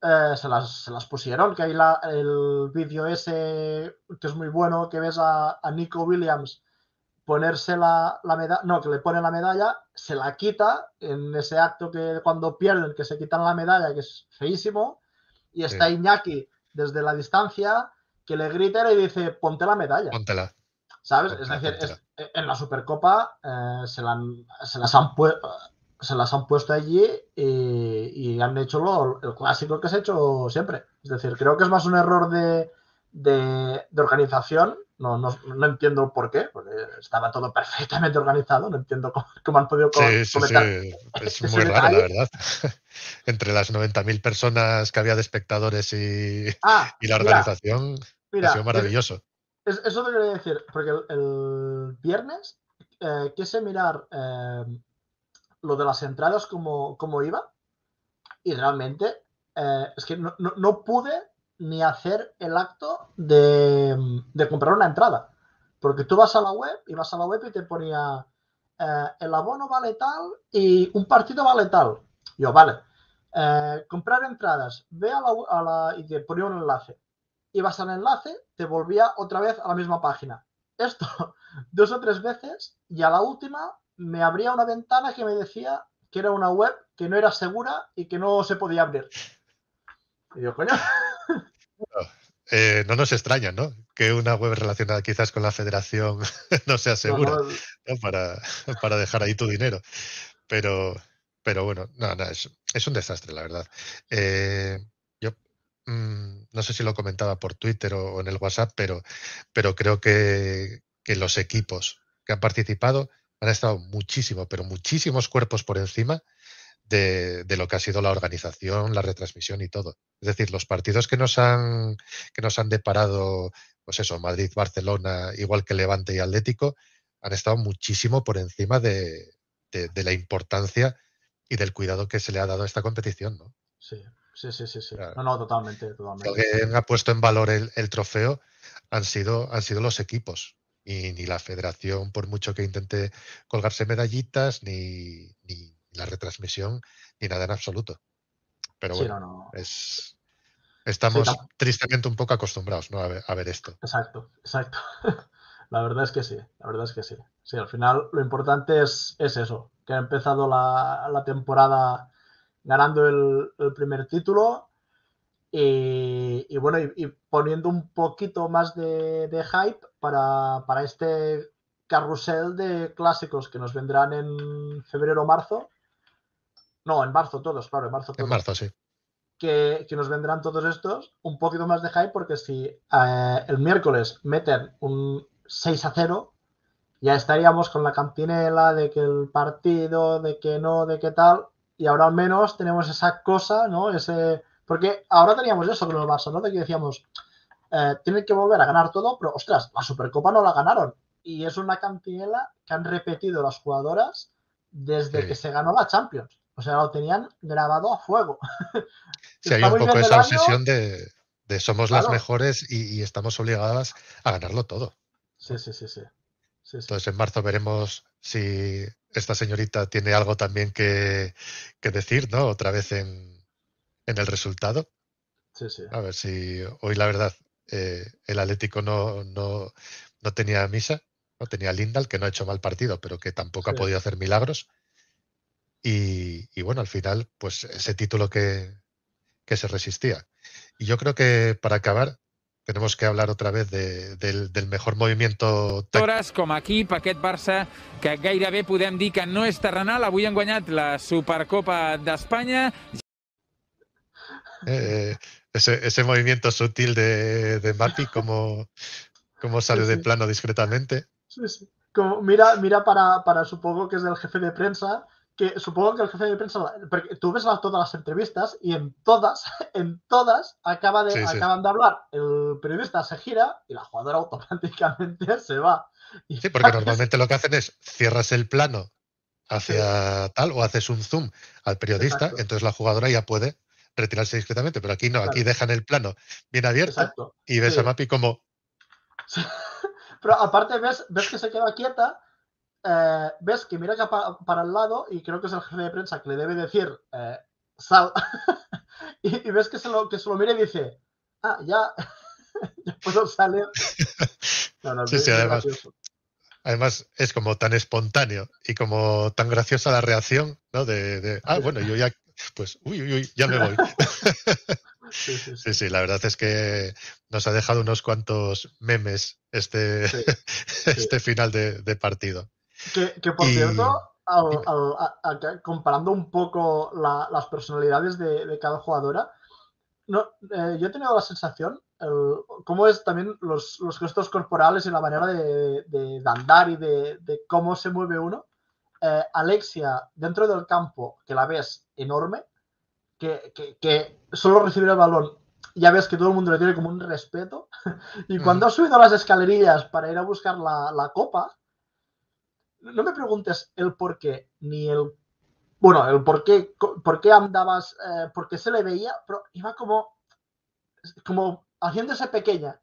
eh, se, las, se, las, pusieron, que hay el vídeo ese que es muy bueno, que ves a, Nico Williams ponerse la, medalla, no, que le pone la medalla, se la quita en ese acto que cuando pierden, que se quitan la medalla, que es feísimo, y está Iñaki desde la distancia que le grita y dice, ponte la medalla. Póntela. ¿Sabes? es decir, e-, en la Supercopa eh, se, las han se puesto allí y, y han hecho lo, el clásico que se ha hecho siempre. Es decir, creo que es más un error de, de, organización. No, no, no, entiendo por qué, porque estaba todo perfectamente organizado. No entiendo cómo, han podido sí, Es muy raro, la verdad. Entre las 90.000 personas que había de espectadores y, ah, la organización, ha sido maravilloso. eso te quería decir, porque el, viernes eh, quise mirar eh, lo de las entradas, como, iba, y realmente eh, es que no, no, no, pude ni hacer el acto de, comprar una entrada. Porque tú vas a la web y vas a la web y te ponía eh, el abono vale tal y un partido vale tal. Yo, vale, eh, comprar entradas, ve a la, y te ponía un enlace. Ibas al enlace, te volvía otra vez a la misma página. Esto dos o tres veces y a la última me abría una ventana que me decía que era una web que no era segura y que no se podía abrir. Y yo, coño, eh, no nos extraña, ¿no? Que una web relacionada quizás con la federación no sea segura Para, dejar ahí tu dinero. Pero, pero bueno, no, es, un desastre, la verdad. Eh, yo mm, no sé si lo comentaba por Twitter o, en el WhatsApp, pero, pero creo que, que, los equipos que han participado han estado muchísimo, pero muchísimos cuerpos por encima de, lo que ha sido la organización, la retransmisión y todo. Es decir, los partidos que nos han, que nos han deparado, pues eso, Madrid, Barcelona, igual que Levante y Atlético, han estado muchísimo por encima de, la importancia y del cuidado que se le ha dado a esta competición, ¿no? Sí, sí, sí, sí. No, no, totalmente, totalmente. Lo que ha puesto en valor el, trofeo han sido, han sido los equipos. Y ni la federación, por mucho que intente colgarse medallitas, ni, ni la retransmisión ni nada en absoluto. Pero bueno, Es, estamos tristemente un poco acostumbrados a, ver, esto. Exacto, exacto. La verdad es que sí, la verdad es que sí. Sí, al final lo importante es, es eso, que ha empezado la, temporada ganando el, primer título y, bueno, y, poniendo un poquito más de, hype para, para, este carrusel de clásicos que nos vendrán en febrero o marzo no, en marzo todos, claro, en marzo todos. En marzo, sí. Que, nos vendrán todos estos un poquito más de hype porque si eh, el miércoles meten un 6 a 0, ya estaríamos con la cantinela de que el partido, de que no, de que tal, y ahora al menos tenemos esa cosa, ¿no? Ese... Porque ahora teníamos eso con el Barça, ¿no? De que decíamos, eh, tienen que volver a ganar todo, pero ostras, la Supercopa no la ganaron. Y es una cantinela que han repetido las jugadoras desde que se ganó la Champions. O sea, lo tenían grabado a fuego. Sí, hay un poco esa obsesión de, somos las mejores y, estamos obligadas a ganarlo todo. Sí, sí, sí, sí, Entonces en marzo veremos si esta señorita tiene algo también que, decir, ¿no? Otra vez en, el resultado. Sí, sí. A ver si hoy la verdad eh, el Atlético no, no, no tenía misa, no tenía Lindal, que no ha hecho mal partido, pero que tampoco ha podido hacer milagros. Y, bueno, al final, pues ese título que, se resistía. Y yo creo que para acabar, tenemos que hablar otra vez de, del, mejor movimiento. Torres, ...como aquí, paquet Barça, que Gaira B. dir que no está terrenal. Avui han guanyat la Supercopa de España. Eh, eh, ese, ese, movimiento sutil de, de Mapi, como, como sale de plano discretamente. mira, mira para, para supongo que es el jefe de prensa, que supongo que el jefe de prensa, porque tú ves todas las entrevistas y en todas, en todas, acaba de, acaban de hablar, el periodista se gira y la jugadora automáticamente se va. sí, porque normalmente lo que hacen es cierras el plano hacia tal o haces un zoom al periodista, entonces la jugadora ya puede retirarse discretamente, pero aquí no, aquí dejan el plano bien abierto y ves a Mapi como... Pero aparte ves, ves que se queda quieta eh, ves que mira para el lado y creo que es el jefe de prensa que le debe decir eh, sal. y, ves que se, lo, que se mira y dice, ah, ya, ya puedo salir. sí, sí, además. es como tan espontáneo y como tan graciosa la reacción, ¿no? De, ah, bueno, yo ya, pues, uy, uy, uy, ya me voy. Sí sí, la verdad es que nos ha dejado unos cuantos memes este, este final de partido. Que, por cierto, comparando un poco las personalidades de, cada jugadora, eh, yo he tenido la sensación, como cómo es también los, gestos corporales y la manera de, andar y de, cómo se mueve uno. Eh, Alexia, dentro del campo, que la ves enorme, que, solo recibir el balón ya ves que todo el mundo le tiene como un respeto. Y cuando ha subido las escalerillas para ir a buscar la copa, no me preguntes el por qué, ni el... Bueno, el por qué, por qué andabas, eh, por qué se le veía, pero iba como, como haciéndose pequeña.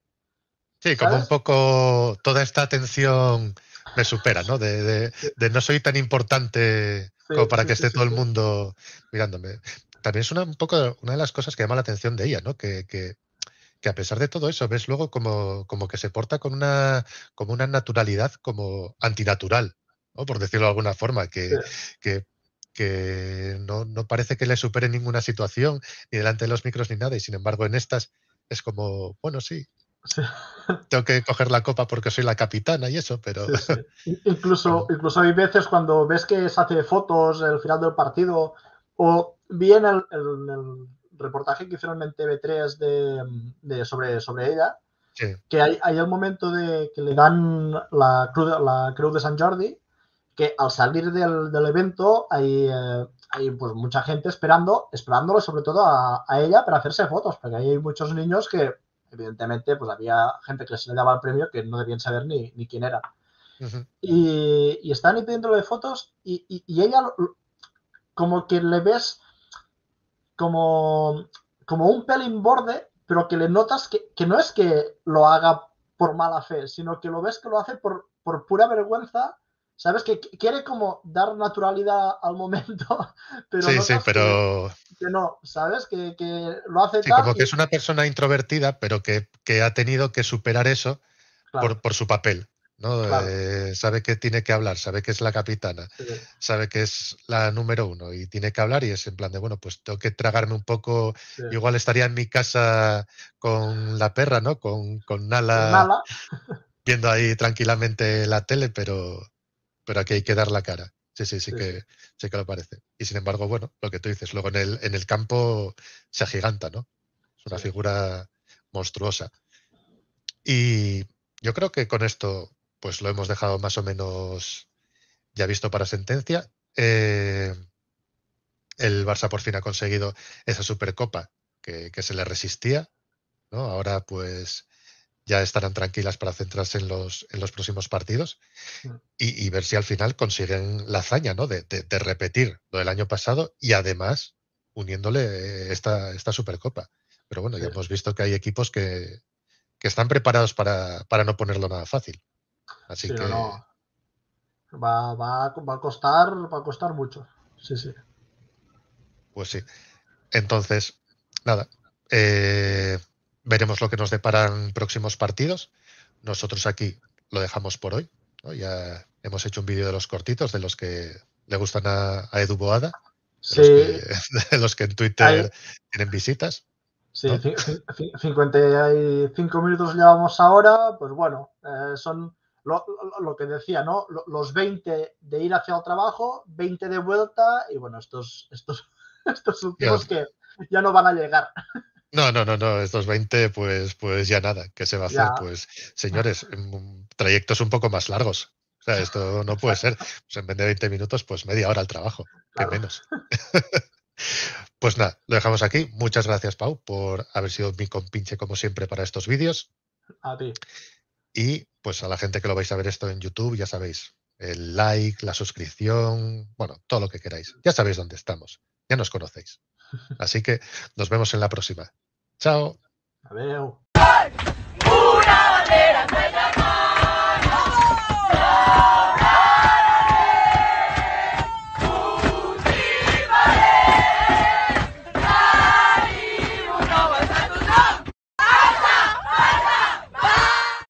Sí, como un poco toda esta atención me supera, ¿no? De, no soy tan importante como para que esté todo el mundo mirándome. También es una, un poco una de las cosas que llama la atención de ella, ¿no? Que, a pesar de todo eso, ves luego como, como que se porta con una, como una naturalidad como antinatural por decirlo de alguna forma, que, no, parece que le supere ninguna situación, ni delante de los micros ni nada, y sin embargo en estas es como, bueno, sí. Tengo que coger la copa porque soy la capitana y eso, pero. incluso, incluso hay veces cuando ves que se hace fotos al final del partido, o bien el, reportaje que hicieron en TV3 de, sobre, sobre ella, Que hay, hay, el momento de que le dan la cruz, la cruz de San Jordi que al salir del, evento hay, eh, hay pues, mucha gente esperando, esperándole sobre todo a, ella para hacerse fotos, porque hay muchos niños que evidentemente pues había gente que se le daba el premio que no debían saber ni, ni quién era. y, y, están ahí pidiéndole fotos y, y, ella como que le ves como, como un pelín borde, pero que le notas que, no es que lo haga por mala fe, sino que lo ves que lo hace por, por pura vergüenza ¿Sabes? Que quiere como dar naturalidad al momento, pero. no sí, pero. Que, no, ¿sabes? Que, lo hace. Sí, como que es una persona introvertida, pero que, ha tenido que superar eso por, su papel. ¿no? Eh, sabe que tiene que hablar, sabe que es la capitana, sabe que es la número uno y tiene que hablar y es en plan de, bueno, pues tengo que tragarme un poco, igual estaría en mi casa con la perra, ¿no? Con, con Nala, viendo ahí tranquilamente la tele, pero, pero aquí hay que dar la cara. Sí, sí, sí, Que, sí que lo parece. Y sin embargo, bueno, lo que tú dices, luego en el, en el campo se agiganta, ¿no? Es una figura monstruosa. Y yo creo que con esto, pues lo hemos dejado más o menos ya visto para sentencia. Eh, el Barça por fin ha conseguido esa supercopa que, que se le resistía, ¿no? Ahora, pues, ya estarán tranquilas para centrarse en los, próximos partidos mm. y, ver si al final consiguen la hazaña ¿no? de, repetir lo del año pasado y además uniéndole esta, esta Supercopa. Pero bueno, ya hemos visto que hay equipos que, están preparados para, no ponerlo nada fácil. Así que. No. Va, va, va, a costar, va a costar mucho. Sí, sí. Pues sí. Entonces, nada. Eh, Veremos lo que nos deparan próximos partidos. Nosotros aquí lo dejamos por hoy. Ya hemos hecho un vídeo de los cortitos, de los que le gustan a, Edu Boada, de, sí. los que, en Twitter tienen visitas. Sí, 55 minutos llevamos ahora, pues bueno, eh, son lo, que decía, ¿no? Los 20 de ir hacia el trabajo, 20 de vuelta y bueno, estos, estos, estos últimos que ya no van a llegar. No, no, no, no, estos 20, pues, pues ya nada, ¿qué se va a hacer? Pues, señores, em, trayectos un poco más largos. O sea, esto no puede ser. Pues en vez de 20 minutos, pues media hora al trabajo, menos. pues nada, lo dejamos aquí. Muchas gracias, Pau, por haber sido mi compinche como siempre para estos vídeos. A ti. Y pues a la gente que lo vais a ver esto en YouTube, ya sabéis, el like, la suscripción, bueno, todo lo que queráis. Ya sabéis dónde estamos, ya nos conocéis. Así que nos vemos en la próxima. Chao. Adiós. Una bandera